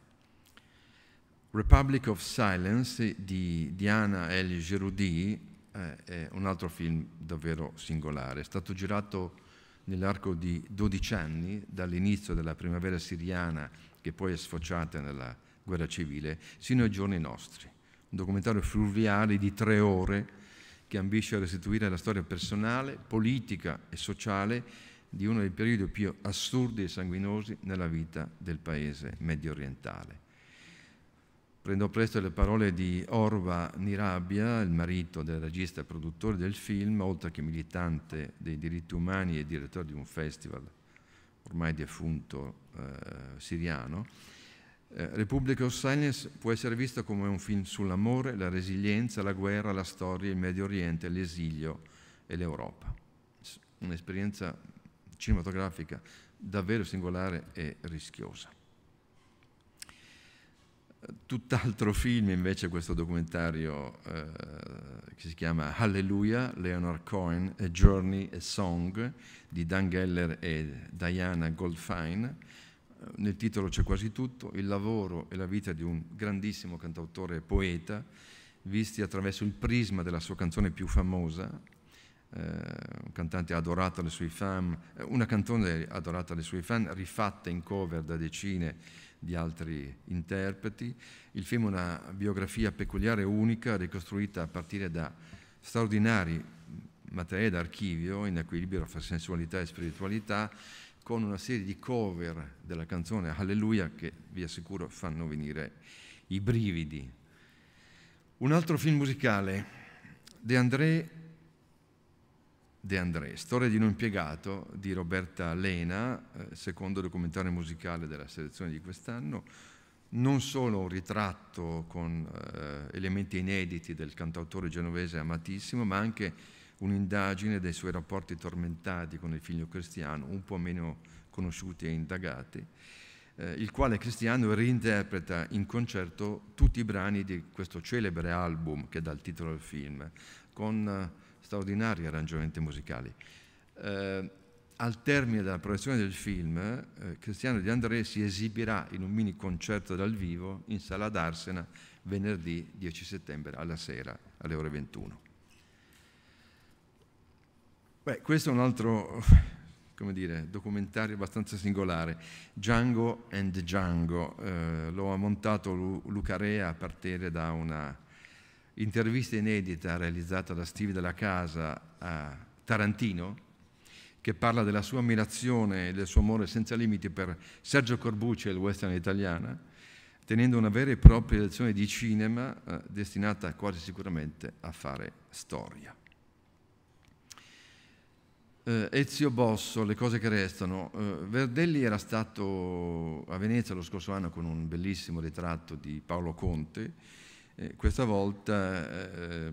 Republic of Silence di Diana L. Geroudi eh, è un altro film davvero singolare. È stato girato nell'arco di 12 anni, dall'inizio della primavera siriana, che poi è sfociata nella guerra civile, sino ai giorni nostri. Un documentario fluviale di tre ore che ambisce a restituire la storia personale, politica e sociale di uno dei periodi più assurdi e sanguinosi nella vita del paese medio orientale. Prendo presto le parole di Orva Nirabia, il marito del regista e produttore del film, oltre che militante dei diritti umani e direttore di un festival ormai defunto eh, siriano, eh, Repubblica of Silence può essere vista come un film sull'amore, la resilienza, la guerra, la storia, il Medio Oriente, l'esilio e l'Europa. Un'esperienza cinematografica davvero singolare e rischiosa. Tutt'altro film invece questo documentario eh, che si chiama Hallelujah, Leonard Cohen, A Journey, A Song di Dan Geller e Diana Goldfine, nel titolo c'è quasi tutto, il lavoro e la vita di un grandissimo cantautore e poeta, visti attraverso il prisma della sua canzone più famosa, eh, un cantante adorato dalle sue fan, eh, una canzone adorata dalle sue fan, rifatta in cover da decine di altri interpreti. Il film è una biografia peculiare e unica, ricostruita a partire da straordinari mm, materiali d'archivio in equilibrio fra sensualità e spiritualità, con una serie di cover della canzone Alleluia che vi assicuro fanno venire i brividi. Un altro film musicale, De André, De André Storia di un impiegato di Roberta Lena, eh, secondo documentario musicale della selezione di quest'anno, non solo un ritratto con eh, elementi inediti del cantautore genovese amatissimo, ma anche un'indagine dei suoi rapporti tormentati con il figlio cristiano, un po' meno conosciuti e indagati, eh, il quale Cristiano reinterpreta in concerto tutti i brani di questo celebre album che dà il titolo al film, con eh, straordinari arrangiamenti musicali. Eh, al termine della proiezione del film, eh, Cristiano di André si esibirà in un mini concerto dal vivo in sala d'Arsena venerdì 10 settembre alla sera alle ore 21. Beh, questo è un altro, come dire, documentario abbastanza singolare. Django and Django, eh, lo ha montato Lu- Luca Rea a partire da una intervista inedita realizzata da Steve della Casa a Tarantino, che parla della sua ammirazione e del suo amore senza limiti per Sergio Corbucci e il western italiano, tenendo una vera e propria lezione di cinema eh, destinata quasi sicuramente a fare storia eh, Ezio Bosso, le cose che restano. Eh, Verdelli era stato a Venezia lo scorso anno con un bellissimo ritratto di Paolo Conte, eh, questa volta eh,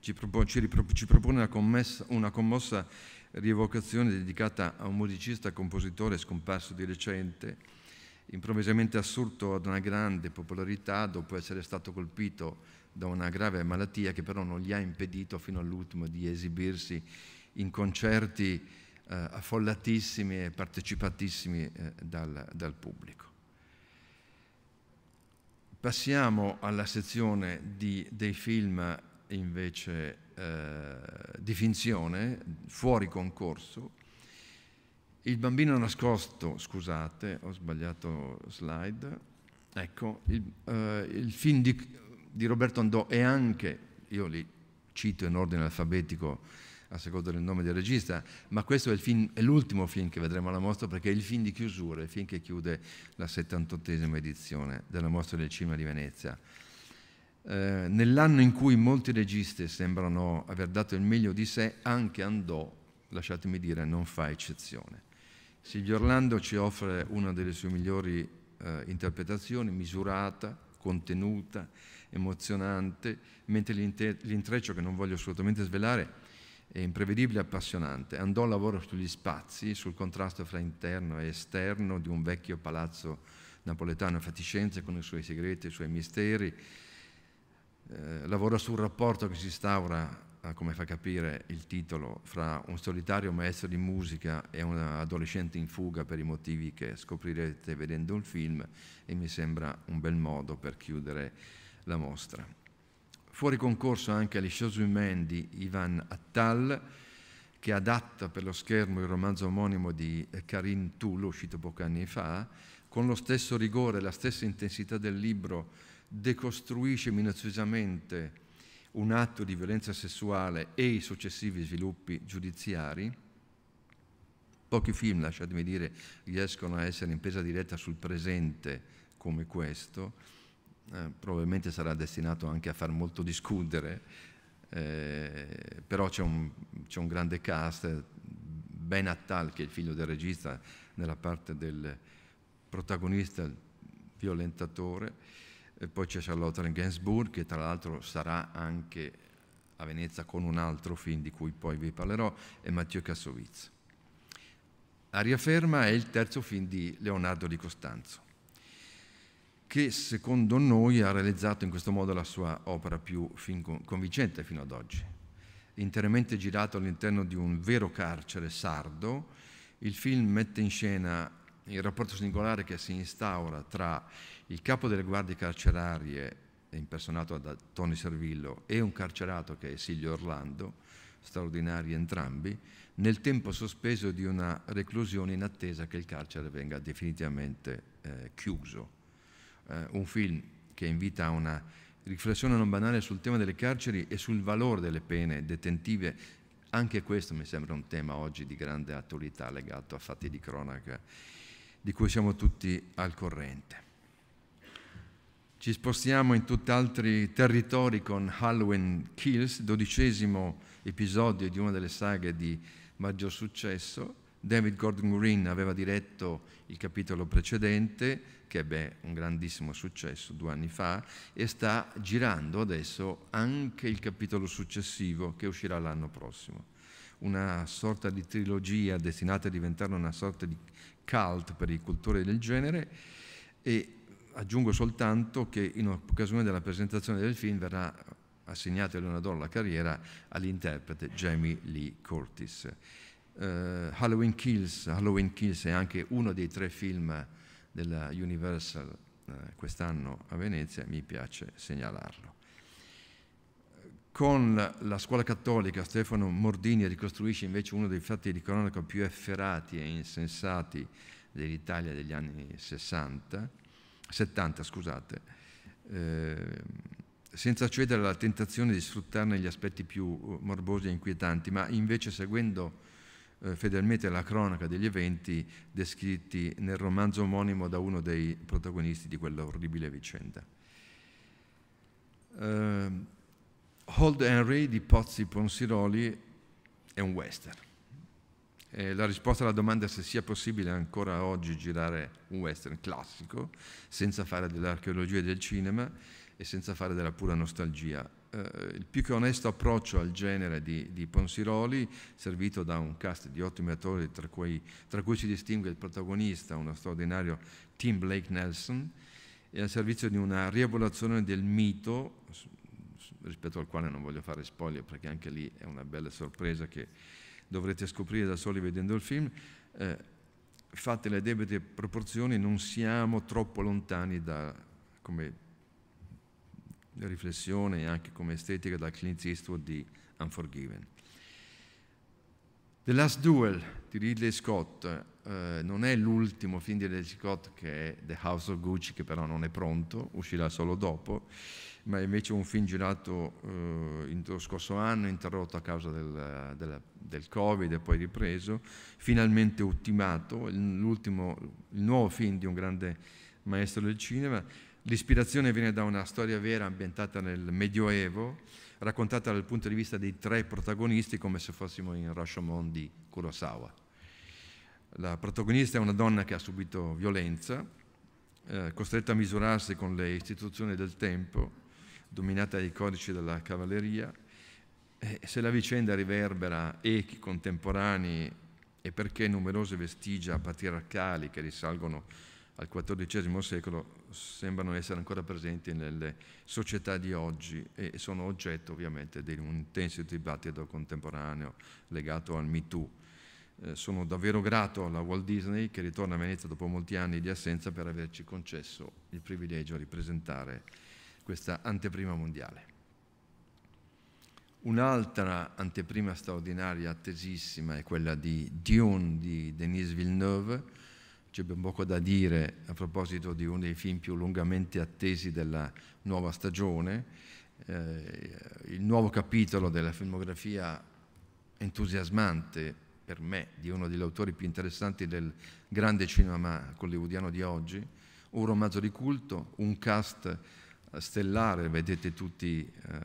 ci, propone, ci, ci propone una, commessa, una commossa rievocazione dedicata a un musicista compositore scomparso di recente, improvvisamente assurto ad una grande popolarità dopo essere stato colpito da una grave malattia che però non gli ha impedito fino all'ultimo di esibirsi in concerti eh, affollatissimi e partecipatissimi eh, dal, dal pubblico. Passiamo alla sezione di, dei film invece eh, di finzione, fuori concorso. Il bambino nascosto, scusate, ho sbagliato slide. Ecco, il, eh, il film di, di Roberto Andò è anche, io li cito in ordine alfabetico, a seconda del nome del regista, ma questo è, film, è, l'ultimo film che vedremo alla mostra perché è il film di chiusura, il film che chiude la 78esima edizione della mostra del cinema di Venezia. Eh, nell'anno in cui molti registi sembrano aver dato il meglio di sé, anche Andò, lasciatemi dire, non fa eccezione. Silvio Orlando ci offre una delle sue migliori eh, interpretazioni, misurata, contenuta, emozionante, mentre l'intreccio che non voglio assolutamente svelare imprevedibile e appassionante. Andò a lavoro sugli spazi, sul contrasto fra interno e esterno di un vecchio palazzo napoletano a Faticenza con i suoi segreti, i suoi misteri. Eh, lavora sul rapporto che si instaura, come fa capire il titolo, fra un solitario maestro di musica e un adolescente in fuga per i motivi che scoprirete vedendo il film e mi sembra un bel modo per chiudere la mostra. Fuori concorso anche Alessio di Ivan Attal, che adatta per lo schermo il romanzo omonimo di Karin Tullo, uscito pochi anni fa, con lo stesso rigore e la stessa intensità del libro decostruisce minuziosamente un atto di violenza sessuale e i successivi sviluppi giudiziari. Pochi film, lasciatemi dire, riescono a essere in presa diretta sul presente come questo eh, probabilmente sarà destinato anche a far molto discutere, eh, però c'è un, un, grande cast, Ben Attal che è il figlio del regista nella parte del protagonista violentatore, e poi c'è Charlotte Gainsbourg che tra l'altro sarà anche a Venezia con un altro film di cui poi vi parlerò, e Matteo Kassovitz. Aria ferma è il terzo film di Leonardo di Costanzo che secondo noi ha realizzato in questo modo la sua opera più convincente fino ad oggi. Interamente girato all'interno di un vero carcere sardo, il film mette in scena il rapporto singolare che si instaura tra il capo delle guardie carcerarie, impersonato da Tony Servillo, e un carcerato che è Silvio Orlando, straordinari entrambi, nel tempo sospeso di una reclusione in attesa che il carcere venga definitivamente eh, chiuso eh, un film che invita a una riflessione non banale sul tema delle carceri e sul valore delle pene detentive. Anche questo mi sembra un tema oggi di grande attualità legato a fatti di cronaca di cui siamo tutti al corrente. Ci spostiamo in tutt'altri territori con Halloween Kills, dodicesimo episodio di una delle saghe di maggior successo, David Gordon Green aveva diretto il capitolo precedente, che ebbe un grandissimo successo due anni fa, e sta girando adesso anche il capitolo successivo che uscirà l'anno prossimo. Una sorta di trilogia destinata a diventare una sorta di cult per i cultori del genere e aggiungo soltanto che in occasione della presentazione del film verrà assegnata Leonardo la carriera all'interprete Jamie Lee Curtis. Uh, Halloween Kills, Halloween Kills è anche uno dei tre film della Universal uh, quest'anno a Venezia, mi piace segnalarlo. Con la, scuola cattolica Stefano Mordini ricostruisce invece uno dei fatti di cronaca più efferati e insensati dell'Italia degli anni 60, 70, scusate, eh, senza cedere alla tentazione di sfruttarne gli aspetti più eh, morbosi e inquietanti, ma invece seguendo eh, fedelmente alla cronaca degli eventi descritti nel romanzo omonimo da uno dei protagonisti di quella orribile vicenda. Uh, Hold Henry di Pozzi Ponsiroli è un western. E eh, la risposta alla domanda è se sia possibile ancora oggi girare un western classico senza fare dell'archeologia del cinema e senza fare della pura nostalgia eh, il più che onesto approccio al genere di, di, Ponsiroli, servito da un cast di ottimi attori, tra cui, tra cui si distingue il protagonista, uno straordinario Tim Blake Nelson, e al servizio di una rievoluzione del mito, rispetto al quale non voglio fare spoiler perché anche lì è una bella sorpresa che dovrete scoprire da soli vedendo il film, eh, fatte le debite proporzioni non siamo troppo lontani da, come riflessione anche come estetica da Clint Eastwood di Unforgiven. The Last Duel di Ridley Scott eh, non è l'ultimo film di Ridley Scott che è The House of Gucci che però non è pronto, uscirà solo dopo, ma è invece un film girato eh, lo scorso anno, interrotto a causa del, del, del, Covid e poi ripreso, finalmente ultimato, il, il nuovo film di un grande maestro del cinema L'ispirazione viene da una storia vera ambientata nel Medioevo, raccontata dal punto di vista dei tre protagonisti come se fossimo in Rashomon di Kurosawa. La protagonista è una donna che ha subito violenza, eh, costretta a misurarsi con le istituzioni del tempo, dominata dai codici della cavalleria, E se la vicenda riverbera echi contemporanei e perché numerose vestigia patriarcali che risalgono al XIV secolo sembrano essere ancora presenti nelle società di oggi e sono oggetto ovviamente di un intenso dibattito contemporaneo legato al Me Too. Eh, sono davvero grato alla Walt Disney che ritorna a Venezia dopo molti anni di assenza per averci concesso il privilegio di presentare questa anteprima mondiale. Un'altra anteprima straordinaria, attesissima, è quella di Dune di Denise Villeneuve, ci abbiamo poco da dire a proposito di uno dei film più lungamente attesi della nuova stagione, eh, il nuovo capitolo della filmografia entusiasmante per me di uno degli autori più interessanti del grande cinema hollywoodiano di oggi, un romanzo di culto, un cast stellare, vedete tutti, eh,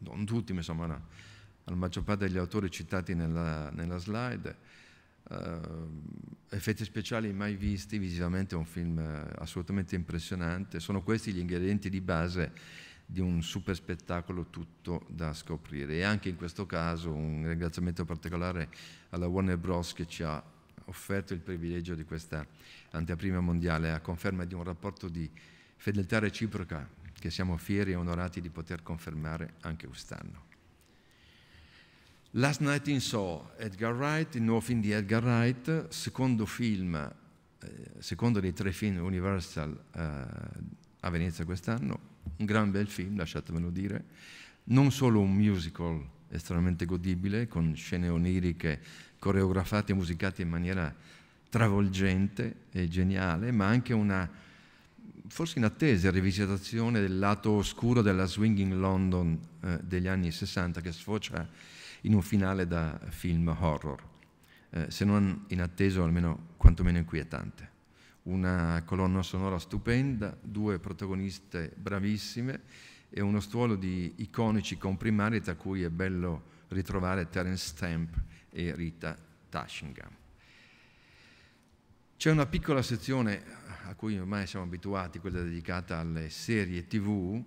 non tutti, ma insomma no, la maggior parte degli autori citati nella, nella slide, Ehm, effetti speciali mai visti, visivamente è un film eh, assolutamente impressionante. Sono questi gli ingredienti di base di un super spettacolo tutto da scoprire. E anche in questo caso un ringraziamento particolare alla Warner Bros. che ci ha offerto il privilegio di questa anteprima mondiale, a conferma di un rapporto di fedeltà reciproca che siamo fieri e onorati di poter confermare anche quest'anno. Last Night in Saw, Edgar Wright, il nuovo film di Edgar Wright, secondo film, eh, secondo dei tre film Universal eh, a Venezia quest'anno, un gran bel film, lasciatemelo dire, non solo un musical estremamente godibile, con scene oniriche coreografate e musicate in maniera travolgente e geniale, ma anche una forse inattesa rivisitazione del lato oscuro della swinging London eh, degli anni 60 che sfocia in un finale da film horror, eh, se non inatteso almeno quantomeno inquietante. Una colonna sonora stupenda, due protagoniste bravissime e uno stuolo di iconici comprimari tra cui è bello ritrovare Terence Stamp e Rita Tashingham. C'è una piccola sezione a cui ormai siamo abituati, quella dedicata alle serie tv,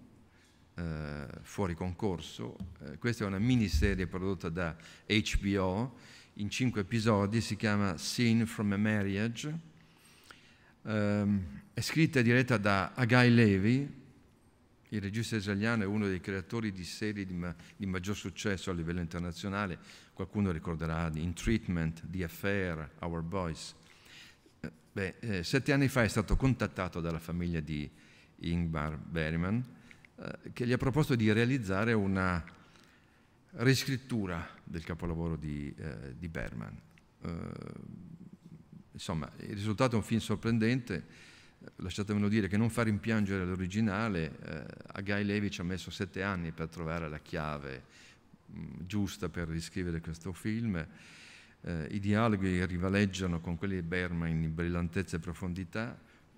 eh, fuori concorso. Eh, questa è una miniserie prodotta da HBO in cinque episodi, si chiama Scene from a Marriage. Um, è scritta e diretta da Agai Levi, il regista israeliano è uno dei creatori di serie di, ma di maggior successo a livello internazionale, qualcuno ricorderà In Treatment, The Affair, Our Boys. Eh, beh, eh, sette anni fa è stato contattato dalla famiglia di Ingmar Berryman eh, che gli ha proposto di realizzare una riscrittura del capolavoro di, eh, di Berman. Eh, insomma, il risultato è un film sorprendente, lasciatemelo dire, che non fa rimpiangere l'originale, eh, a Guy Levy ci ha messo sette anni per trovare la chiave mh, mm, giusta per riscrivere questo film. Eh, I dialoghi rivaleggiano con quelli di Berman in brillantezza e profondità,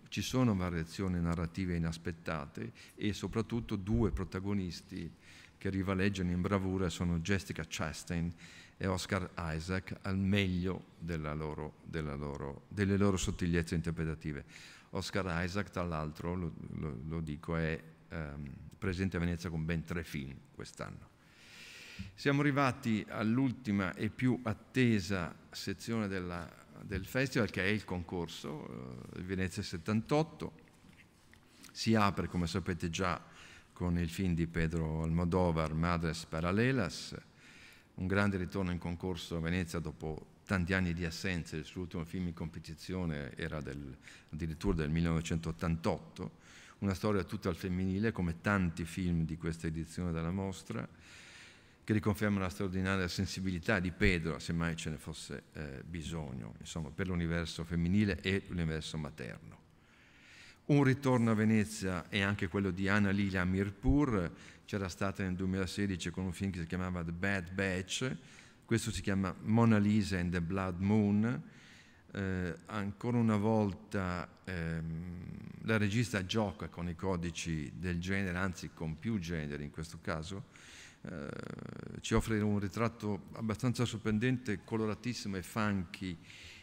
ci sono variazioni narrative inaspettate e soprattutto due protagonisti che rivaleggiano in bravura sono Jessica Chastain e Oscar Isaac al meglio loro, loro, delle loro sottigliezze interpretative. Oscar Isaac, tra l'altro, lo, lo, lo, dico, è ehm, presente a Venezia con ben tre film quest'anno. Siamo arrivati all'ultima e più attesa sezione della del festival, che è il concorso eh, Venezia 78. Si apre, come sapete già, con il film di Pedro Almodovar, Madres Paralelas, un grande ritorno in concorso a Venezia dopo tanti anni di assenza, il suo ultimo film in competizione era del, addirittura del 1988, una storia tutta al femminile come tanti film di questa edizione della mostra, che riconferma la straordinaria sensibilità di Pedro, se mai ce ne fosse eh, bisogno, insomma, per l'universo femminile e l'universo materno. Un ritorno a Venezia è anche quello di Anna Lilia Mirpur, c'era stata nel 2016 con un film che si chiamava The Bad Batch, questo si chiama Mona Lisa and the Blood Moon, eh, ancora una volta ehm, la regista gioca con i codici del genere, anzi con più generi in questo caso, eh, ci offre un ritratto abbastanza sorprendente, coloratissimo e funky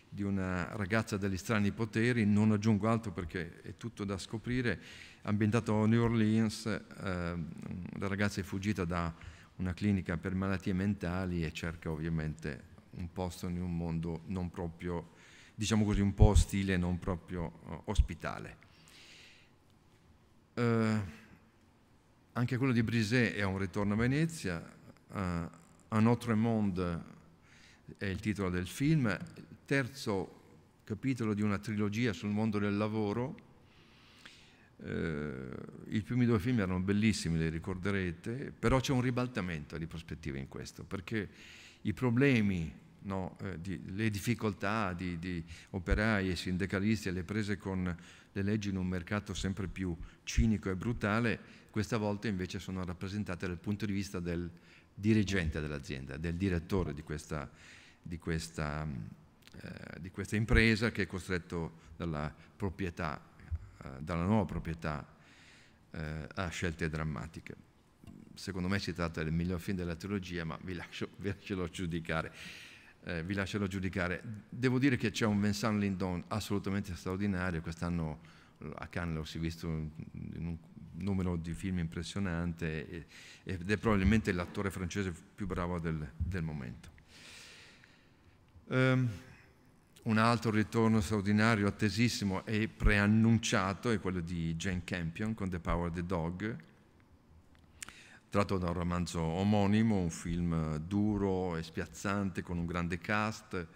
di una ragazza dagli strani poteri, non aggiungo altro perché è tutto da scoprire, ambientato a New Orleans, eh, la ragazza è fuggita da una clinica per malattie mentali e cerca ovviamente un posto in un mondo non proprio, diciamo così, un po' ostile, non proprio eh, ospitale. Eh, anche quello di Brisé è un ritorno a Venezia, uh, Un autre monde è il titolo del film, terzo capitolo di una trilogia sul mondo del lavoro. Uh, I primi due film erano bellissimi, li ricorderete, però c'è un ribaltamento di prospettiva in questo, perché i problemi No, eh, di, le difficoltà di, di operai e sindacalisti alle prese con le leggi in un mercato sempre più cinico e brutale questa volta invece sono rappresentate dal punto di vista del dirigente dell'azienda, del direttore di questa, di questa, eh, di questa impresa che è costretto dalla, proprietà, eh, dalla nuova proprietà eh, a scelte drammatiche. Secondo me si tratta del miglior film della trilogia, ma vi lascio, vi lascerò giudicare. Eh, vi lascerò giudicare. Devo dire che c'è un Vincent Lindon assolutamente straordinario, quest'anno eh, a Cannes l'ho visto in un numero di film impressionante ed è probabilmente l'attore francese più bravo del, del momento. Um, un altro ritorno straordinario, attesissimo e preannunciato è quello di Jane Campion con The Power of the Dog, tratto da un romanzo omonimo, un film duro e spiazzante con un grande cast,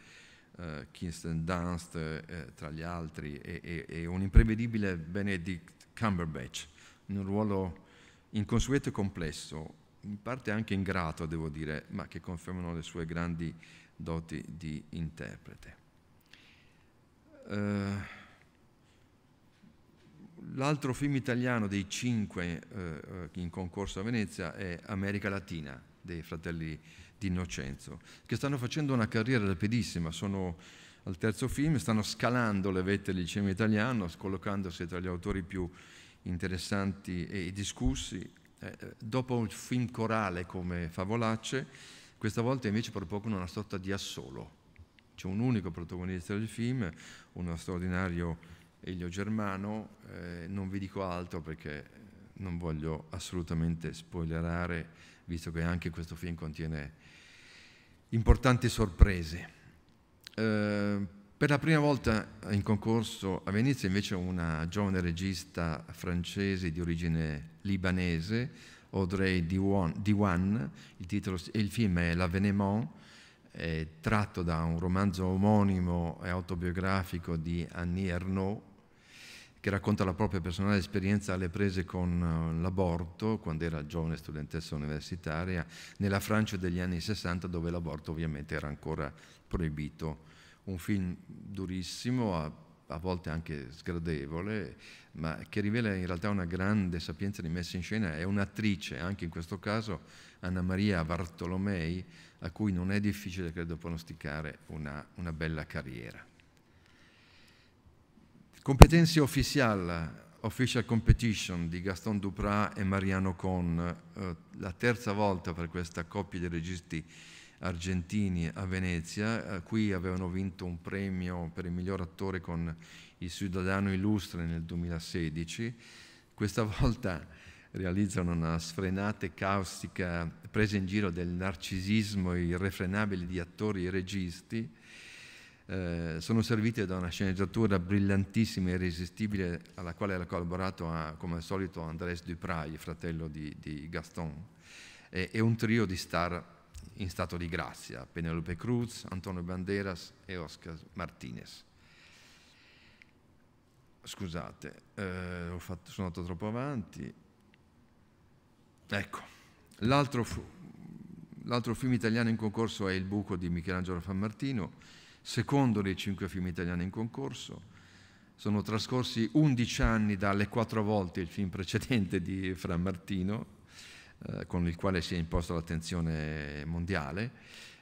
uh, Kirsten Dunst eh, tra gli altri e, e, e un imprevedibile Benedict Cumberbatch in un ruolo inconsueto e complesso, in parte anche ingrato, devo dire, ma che confermano le sue grandi doti di interprete. Uh, L'altro film italiano dei cinque eh, in concorso a Venezia è America Latina dei fratelli di Innocenzo, che stanno facendo una carriera rapidissima, sono al terzo film, stanno scalando le vette del cinema italiano, collocandosi tra gli autori più interessanti e discussi. Eh, eh dopo un film corale come Favolacce, questa volta invece propongono una sorta di assolo. C'è un unico protagonista del film, uno straordinario Elio Germano, eh, non vi dico altro perché non voglio assolutamente spoilerare, visto che anche questo film contiene importanti sorprese. Eh, per la prima volta in concorso a Venezia invece una giovane regista francese di origine libanese, Audrey Diwan, il, titolo, il film è L'avvenement, è tratto da un romanzo omonimo e autobiografico di Annie Ernaux, che racconta la propria personale esperienza alle prese con eh, l'aborto, quando era giovane studentessa universitaria, nella Francia degli anni 60, dove l'aborto ovviamente era ancora proibito un film durissimo, a, a, volte anche sgradevole, ma che rivela in realtà una grande sapienza di messa in scena. È un'attrice, anche in questo caso Anna Maria Bartolomei, a cui non è difficile, credo, pronosticare una, una bella carriera. Competenze Official, Official Competition di Gaston Duprat e Mariano Con, eh, la terza volta per questa coppia di registi argentini a Venezia, eh, qui avevano vinto un premio per il miglior attore con Il Ciudadano Illustre nel 2016, questa volta realizzano una sfrenata e caustica presa in giro del narcisismo irrefrenabile di attori e registi, eh, sono servite da una sceneggiatura brillantissima e irresistibile alla quale ha collaborato a, ah, come al solito Andrés Dupray, fratello di, di Gaston, e, e un trio di star in stato di grazia, Penelope Cruz, Antonio Banderas e Oscar Martinez. Scusate, eh, fatto, sono andato troppo avanti. Ecco, l'altro, l'altro film italiano in concorso è Il buco di Michelangelo Fanmartino, secondo dei cinque film italiani in concorso. Sono trascorsi 11 anni dalle quattro volte il film precedente di Fran Martino, eh, con il quale si è imposta l'attenzione mondiale.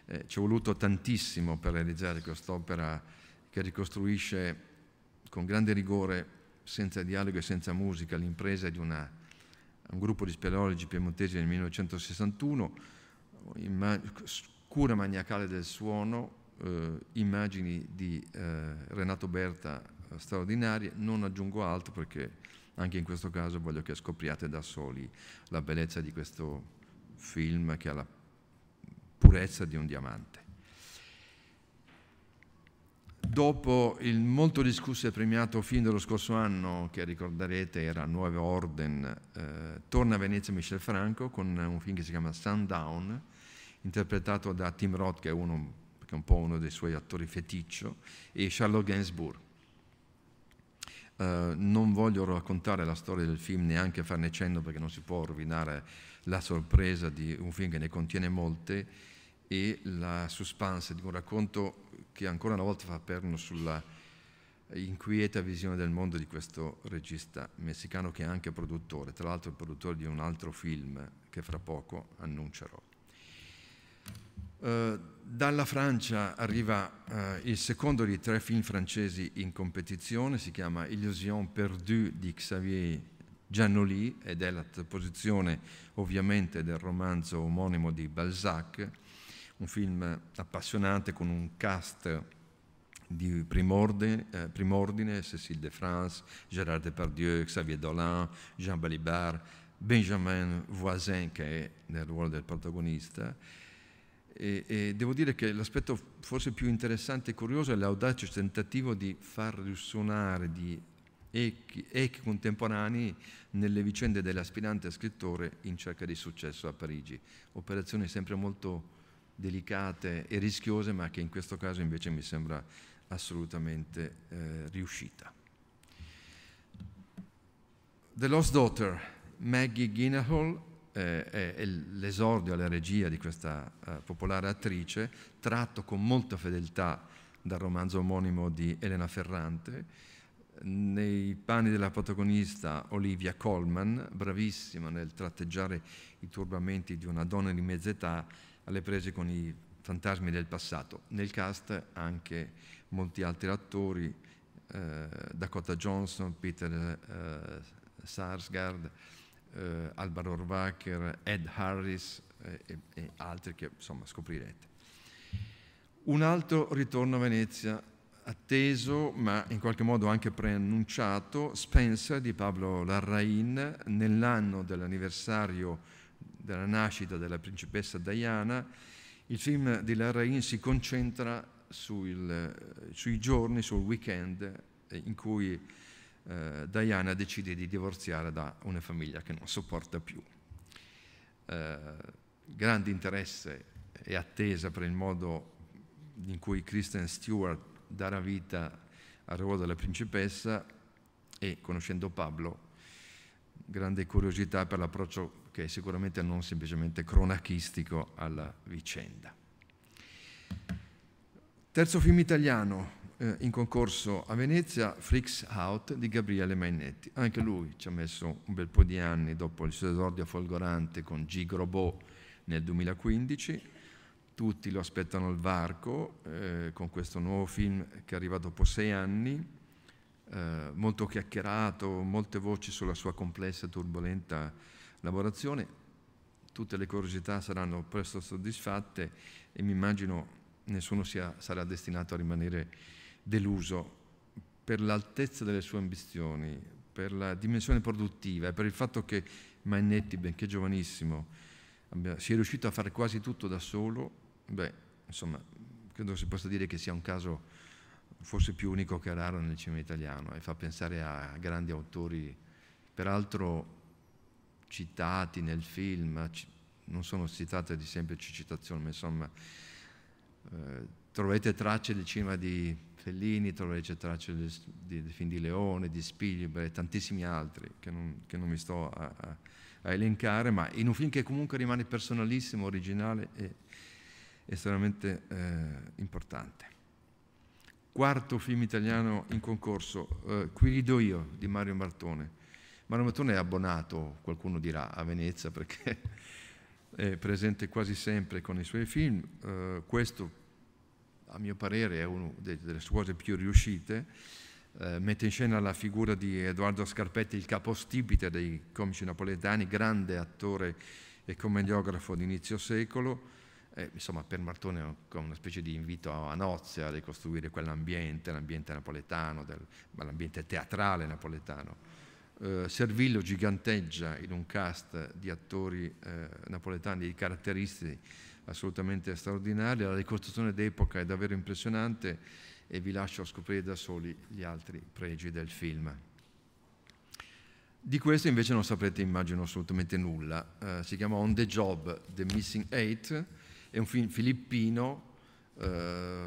Eh, ci è voluto tantissimo per realizzare quest'opera che ricostruisce con grande rigore, senza dialogo e senza musica, l'impresa di una, un gruppo di speleologi piemontesi nel 1961, cura maniacale del suono, eh, immagini di eh, Renato Berta eh, straordinarie, non aggiungo altro perché anche in questo caso voglio che scopriate da soli la bellezza di questo film che ha la purezza di un diamante. Dopo il molto discusso e premiato film dello scorso anno, che ricorderete era Nuove Orden, eh, torna a Venezia Michel Franco con un film che si chiama Sundown, interpretato da Tim Roth, che è, uno, che è un po' uno dei suoi attori feticcio, e Charlotte Gainsbourg. Eh, non voglio raccontare la storia del film neanche farne cenno perché non si può rovinare la sorpresa di un film che ne contiene molte e la suspense di un racconto che ancora una volta fa perno sulla inquieta visione del mondo di questo regista messicano che è anche produttore, tra l'altro è produttore di un altro film che fra poco annuncerò. Uh, dalla Francia arriva eh, il secondo di tre film francesi in competizione, si chiama Illusion perdue di Xavier Giannoli ed è la posizione ovviamente del romanzo omonimo di Balzac, un film appassionante con un cast di primordine, eh, primordine Cécile de France, Gérard Depardieu, Xavier Dolan, Jean Balibar, Benjamin Voisin che è nel ruolo del protagonista, e, e devo dire che l'aspetto forse più interessante e curioso è l'audace tentativo di far risuonare di echi, echi contemporanei nelle vicende dell'aspirante scrittore in cerca di successo a Parigi. Operazioni sempre molto delicate e rischiose, ma che in questo caso invece mi sembra assolutamente eh, riuscita. The Lost Daughter, Maggie Ginahall, eh, è l'esordio alla regia di questa eh, popolare attrice, tratto con molta fedeltà dal romanzo omonimo di Elena Ferrante. Nei panni della protagonista Olivia Colman, bravissima nel tratteggiare i turbamenti di una donna di mezza età alle prese con i fantasmi del passato. Nel cast anche molti altri attori, eh, Dakota Johnson, Peter eh, Sarsgaard, eh, Alba Rohrwacher, Ed Harris eh, e, e, altri che insomma scoprirete. Un altro ritorno a Venezia, atteso ma in qualche modo anche preannunciato, Spencer di Pablo Larrain nell'anno dell'anniversario della nascita della principessa Diana, il film di Larrain si concentra sul, eh, sui giorni, sul weekend eh, in cui eh, Diana decide di divorziare da una famiglia che non sopporta più. Eh, grande interesse e attesa per il modo in cui Kristen Stewart darà vita al ruolo della principessa e, conoscendo Pablo, grande curiosità per l'approccio che è sicuramente non semplicemente cronachistico alla vicenda. Terzo film italiano, eh, in concorso a Venezia Freaks Out di Gabriele Mainetti. Anche lui ci ha messo un bel po' di anni dopo il suo esordio folgorante con G. Grobot nel 2015. Tutti lo aspettano al varco eh, con questo nuovo film che arriva dopo sei anni, eh, molto chiacchierato, molte voci sulla sua complessa e turbolenta lavorazione. Tutte le curiosità saranno presto soddisfatte e mi immagino nessuno sia, sarà destinato a rimanere deluso per l'altezza delle sue ambizioni, per la dimensione produttiva e per il fatto che Magnetti, benché giovanissimo, abbia, sia riuscito a fare quasi tutto da solo, beh, insomma, credo si possa dire che sia un caso forse più unico che raro nel cinema italiano e fa pensare a grandi autori, peraltro citati nel film, non sono citate di semplici citazioni, ma insomma eh, trovate tracce del cinema di Fellini, tra le tracce di, di, film di Leone, di Spielberg e tantissimi altri che non, che non mi sto a, a, a, elencare, ma in un film che comunque rimane personalissimo, originale e estremamente eh, importante. Quarto film italiano in concorso, eh, Qui rido io di Mario Martone. Mario Martone è abbonato, qualcuno dirà, a Venezia perché è presente quasi sempre con i suoi film. Eh, questo a mio parere è una delle sue cose più riuscite, eh, mette in scena la figura di Edoardo Scarpetti, il capostipite dei comici napoletani, grande attore e commediografo d'inizio secolo. Eh, insomma, per Martone è una specie di invito a nozze a ricostruire quell'ambiente, l'ambiente napoletano, del, l'ambiente teatrale napoletano. Uh, Servillo giganteggia in un cast di attori uh, napoletani, di caratteristiche assolutamente straordinaria, la ricostruzione d'epoca è davvero impressionante e vi lascio scoprire da soli gli altri pregi del film. Di questo invece non saprete, immagino, assolutamente nulla. Eh, si chiama On the Job, The Missing Eight, è un film filippino, eh,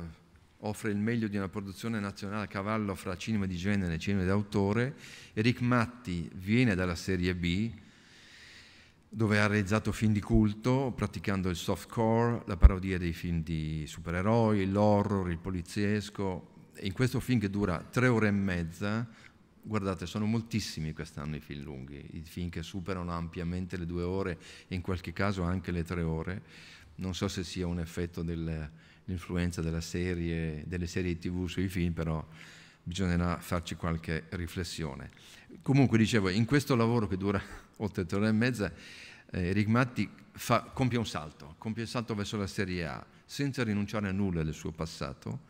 offre il meglio di una produzione nazionale a cavallo fra cinema di genere e cinema d'autore. Eric Matti viene dalla serie B, dove ha realizzato film di culto praticando il softcore, la parodia dei film di supereroi, l'horror, il poliziesco. In questo film che dura tre ore e mezza, guardate, sono moltissimi quest'anno i film lunghi, i film che superano ampiamente le due ore e in qualche caso anche le tre ore. Non so se sia un effetto dell'influenza delle serie TV sui film, però bisognerà farci qualche riflessione. Comunque dicevo, in questo lavoro che dura oltre tre ore e mezza, eh, Rick Matti fa, compie un salto, compie un salto verso la Serie A, senza rinunciare a nulla del suo passato,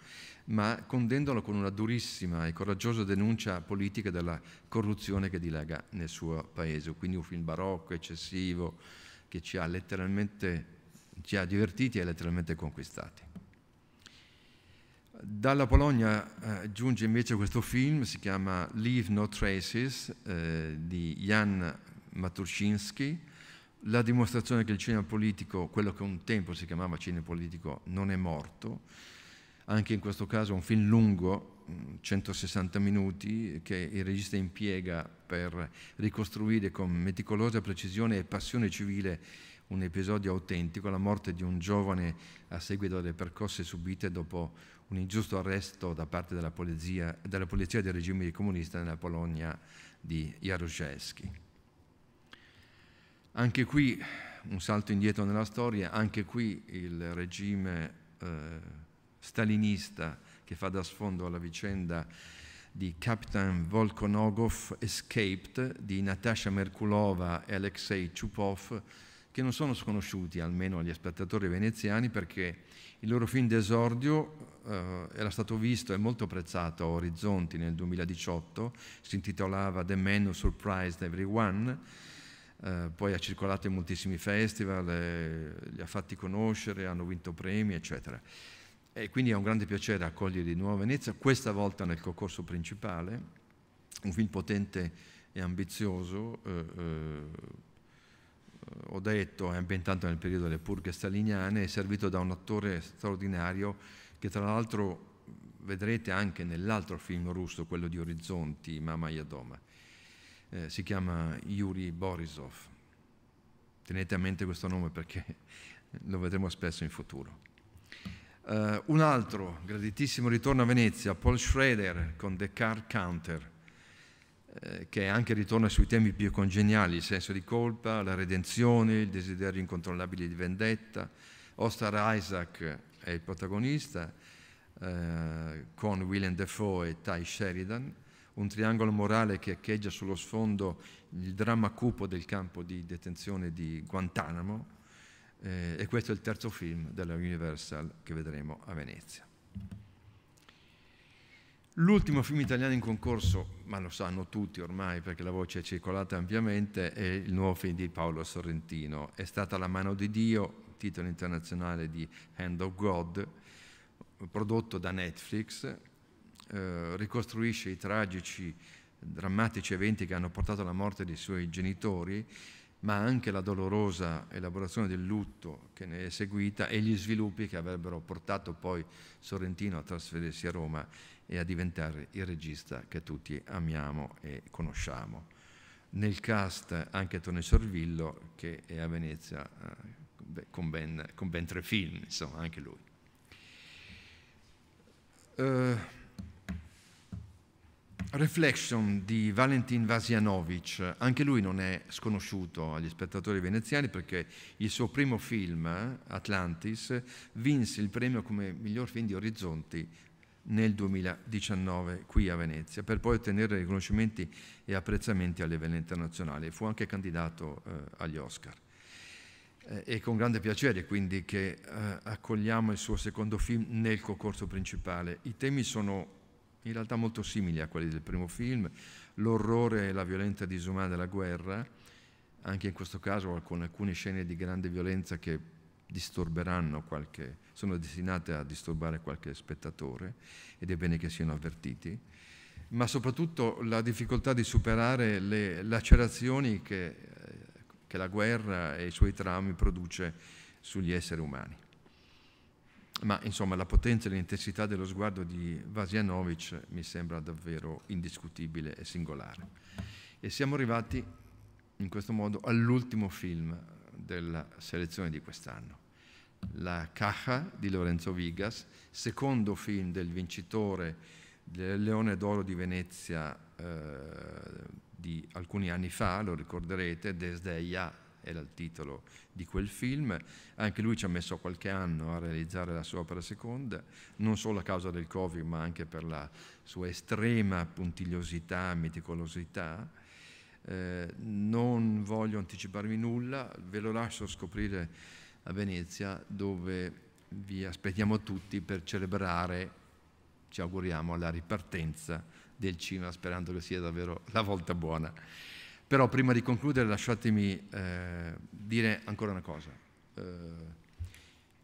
ma condendolo con una durissima e coraggiosa denuncia politica della corruzione che dilaga nel suo paese. Quindi un film barocco, eccessivo, che ci ha letteralmente, ci ha divertiti e letteralmente conquistati. Dalla Polonia eh, giunge invece questo film, si chiama Leave No Traces eh, di Jan Maturczynski, la dimostrazione che il cinema politico, quello che un tempo si chiamava cinema politico, non è morto. Anche in questo caso è un film lungo, 160 mm, minuti, che il regista impiega per ricostruire con meticolosa precisione e passione civile un episodio autentico, la morte di un giovane a seguito delle percosse subite dopo un ingiusto arresto da parte della polizia, della polizia del regime comunista nella Polonia di Jaruzelski. Anche qui un salto indietro nella storia, anche qui il regime eh, stalinista che fa da sfondo alla vicenda di Captain Volkonogov Escaped di Natasha Merkulova e Alexei Chupov che non sono sconosciuti almeno agli spettatori veneziani perché il loro film d'esordio eh, era stato visto e molto apprezzato a Orizzonti nel 2018, si intitolava The Man Who Surprised Everyone, eh, poi ha circolato in moltissimi festival, eh, li ha fatti conoscere, hanno vinto premi, eccetera. E quindi è un grande piacere accogliere di nuovo Venezia, questa volta nel concorso principale, un film potente e ambizioso, eh, eh, ho detto, è ambientato nel periodo delle purghe staliniane, è servito da un attore straordinario che tra l'altro vedrete anche nell'altro film russo, quello di Orizzonti, Mama Yadoma. Eh, si chiama Yuri Borisov. Tenete a mente questo nome perché lo vedremo spesso in futuro. Uh, un altro graditissimo ritorno a Venezia, Paul Schroeder con The Car Counter, eh, che anche ritorna sui temi più congeniali, il senso di colpa, la redenzione, il desiderio incontrollabile di vendetta. Ostar Isaac è il protagonista, eh, con William Defoe e Ty Sheridan, un triangolo morale che echeggia sullo sfondo il dramma cupo del campo di detenzione di Guantanamo, eh, e questo è il terzo film della Universal che vedremo a Venezia. L'ultimo film italiano in concorso, ma lo sanno tutti ormai perché la voce è circolata ampiamente, è il nuovo film di Paolo Sorrentino. È stata La mano di Dio, titolo internazionale di Hand of God, prodotto da Netflix, eh, ricostruisce i tragici, drammatici eventi che hanno portato alla morte dei suoi genitori, ma anche la dolorosa elaborazione del lutto che ne è seguita e gli sviluppi che avrebbero portato poi Sorrentino a trasferirsi a Roma e a diventare il regista che tutti amiamo e conosciamo. Nel cast anche Tony Sorvillo che è a Venezia eh, con ben, con ben tre film, insomma, anche lui. Uh, Reflection di Valentin Vasianovic, anche lui non è sconosciuto agli spettatori veneziani perché il suo primo film, eh, Atlantis, vinse il premio come miglior film di Orizzonti nel 2019 qui a Venezia, per poi ottenere riconoscimenti e apprezzamenti a livello internazionale. Fu anche candidato eh, agli Oscar eh, e con grande piacere quindi che eh, accogliamo il suo secondo film nel concorso principale. I temi sono in realtà molto simili a quelli del primo film, l'orrore e la violenza disumana della guerra, anche in questo caso con alcune scene di grande violenza che disturberanno qualche, sono destinate a disturbare qualche spettatore ed è bene che siano avvertiti, ma soprattutto la difficoltà di superare le lacerazioni che che la guerra e i suoi traumi produce sugli esseri umani. Ma insomma la potenza e l'intensità dello sguardo di Vasianovic mi sembra davvero indiscutibile e singolare. E siamo arrivati in questo modo all'ultimo film della selezione di quest'anno, La Caja di Lorenzo Vigas, secondo film del vincitore del Leone d'Oro di Venezia eh, di alcuni anni fa, lo ricorderete, Desdeia era il titolo di quel film, anche lui ci ha messo qualche anno a realizzare la sua opera seconda, non solo a causa del Covid ma anche per la sua estrema puntigliosità, meticolosità. Eh, non voglio anticiparmi nulla, ve lo lascio scoprire a Venezia dove vi aspettiamo tutti per celebrare, ci auguriamo, la ripartenza del cinema, sperando che sia davvero la volta buona. Però prima di concludere lasciatemi eh, dire ancora una cosa. Eh,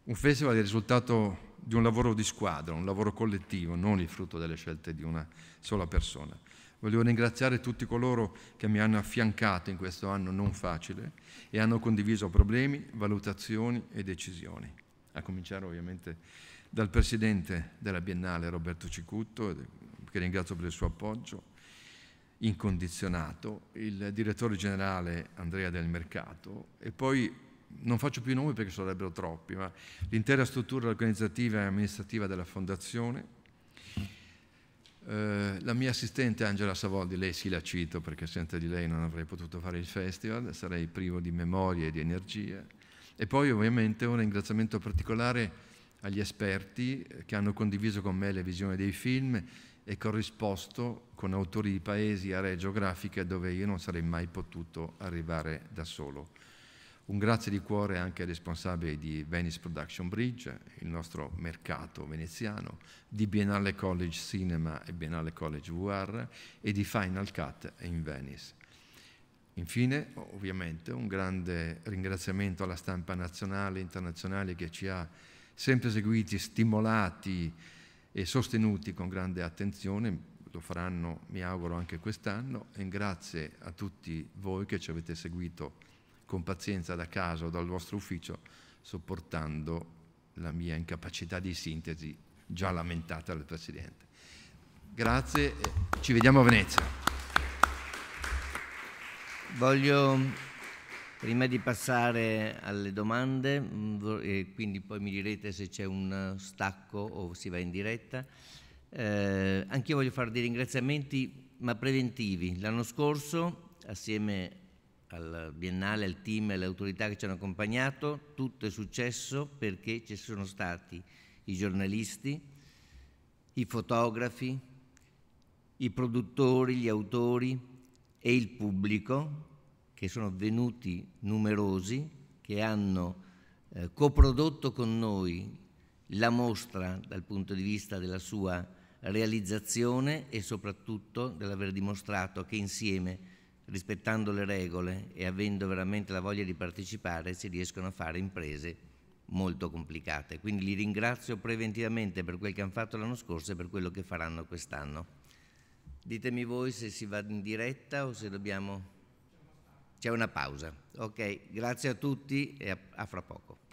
un festival è il risultato di un lavoro di squadra, un lavoro collettivo, non il frutto delle scelte di una sola persona. Voglio ringraziare tutti coloro che mi hanno affiancato in questo anno non facile e hanno condiviso problemi, valutazioni e decisioni, a cominciare ovviamente dal Presidente della Biennale Roberto Cicutto, che ringrazio per il suo appoggio incondizionato, il direttore generale Andrea del Mercato e poi non faccio più i nomi perché sarebbero troppi, ma l'intera struttura organizzativa e amministrativa della Fondazione, eh, la mia assistente Angela Savoldi, lei sì la cito perché senza di lei non avrei potuto fare il festival, sarei privo di memoria e di energia, e poi ovviamente un ringraziamento particolare agli esperti che hanno condiviso con me le visioni dei film e corrisposto con autori di paesi, aree geografiche dove io non sarei mai potuto arrivare da solo. Un grazie di cuore anche ai responsabili di Venice Production Bridge, il nostro mercato veneziano, di Biennale College Cinema e Biennale College VR e di Final Cut in Venice. Infine, ovviamente, un grande ringraziamento alla stampa nazionale e internazionale che ci ha sempre seguiti, stimolati, e sostenuti con grande attenzione, lo faranno mi auguro anche quest'anno e grazie a tutti voi che ci avete seguito con pazienza da casa o dal vostro ufficio sopportando la mia incapacità di sintesi già lamentata dal Presidente.
Grazie, ci vediamo a Venezia. Voglio Prima di passare alle domande, mm, quindi poi mi direte se c'è un stacco o si va in diretta, eh, io voglio fare dei ringraziamenti, ma preventivi. L'anno scorso, assieme al Biennale, al team e alle autorità che ci hanno accompagnato, tutto è successo perché ci sono stati i giornalisti, i fotografi, i produttori, gli autori e il pubblico che sono venuti numerosi, che hanno eh, coprodotto con noi la mostra dal punto di vista della sua realizzazione e soprattutto dell'aver dimostrato che insieme, rispettando le regole e avendo veramente la voglia di partecipare, si riescono a fare imprese molto complicate. Quindi li ringrazio preventivamente per quel che hanno fatto l'anno scorso e per quello che faranno quest'anno. Ditemi voi se si va in diretta o se dobbiamo... C'è una pausa. Ok, grazie a tutti e a, a fra poco.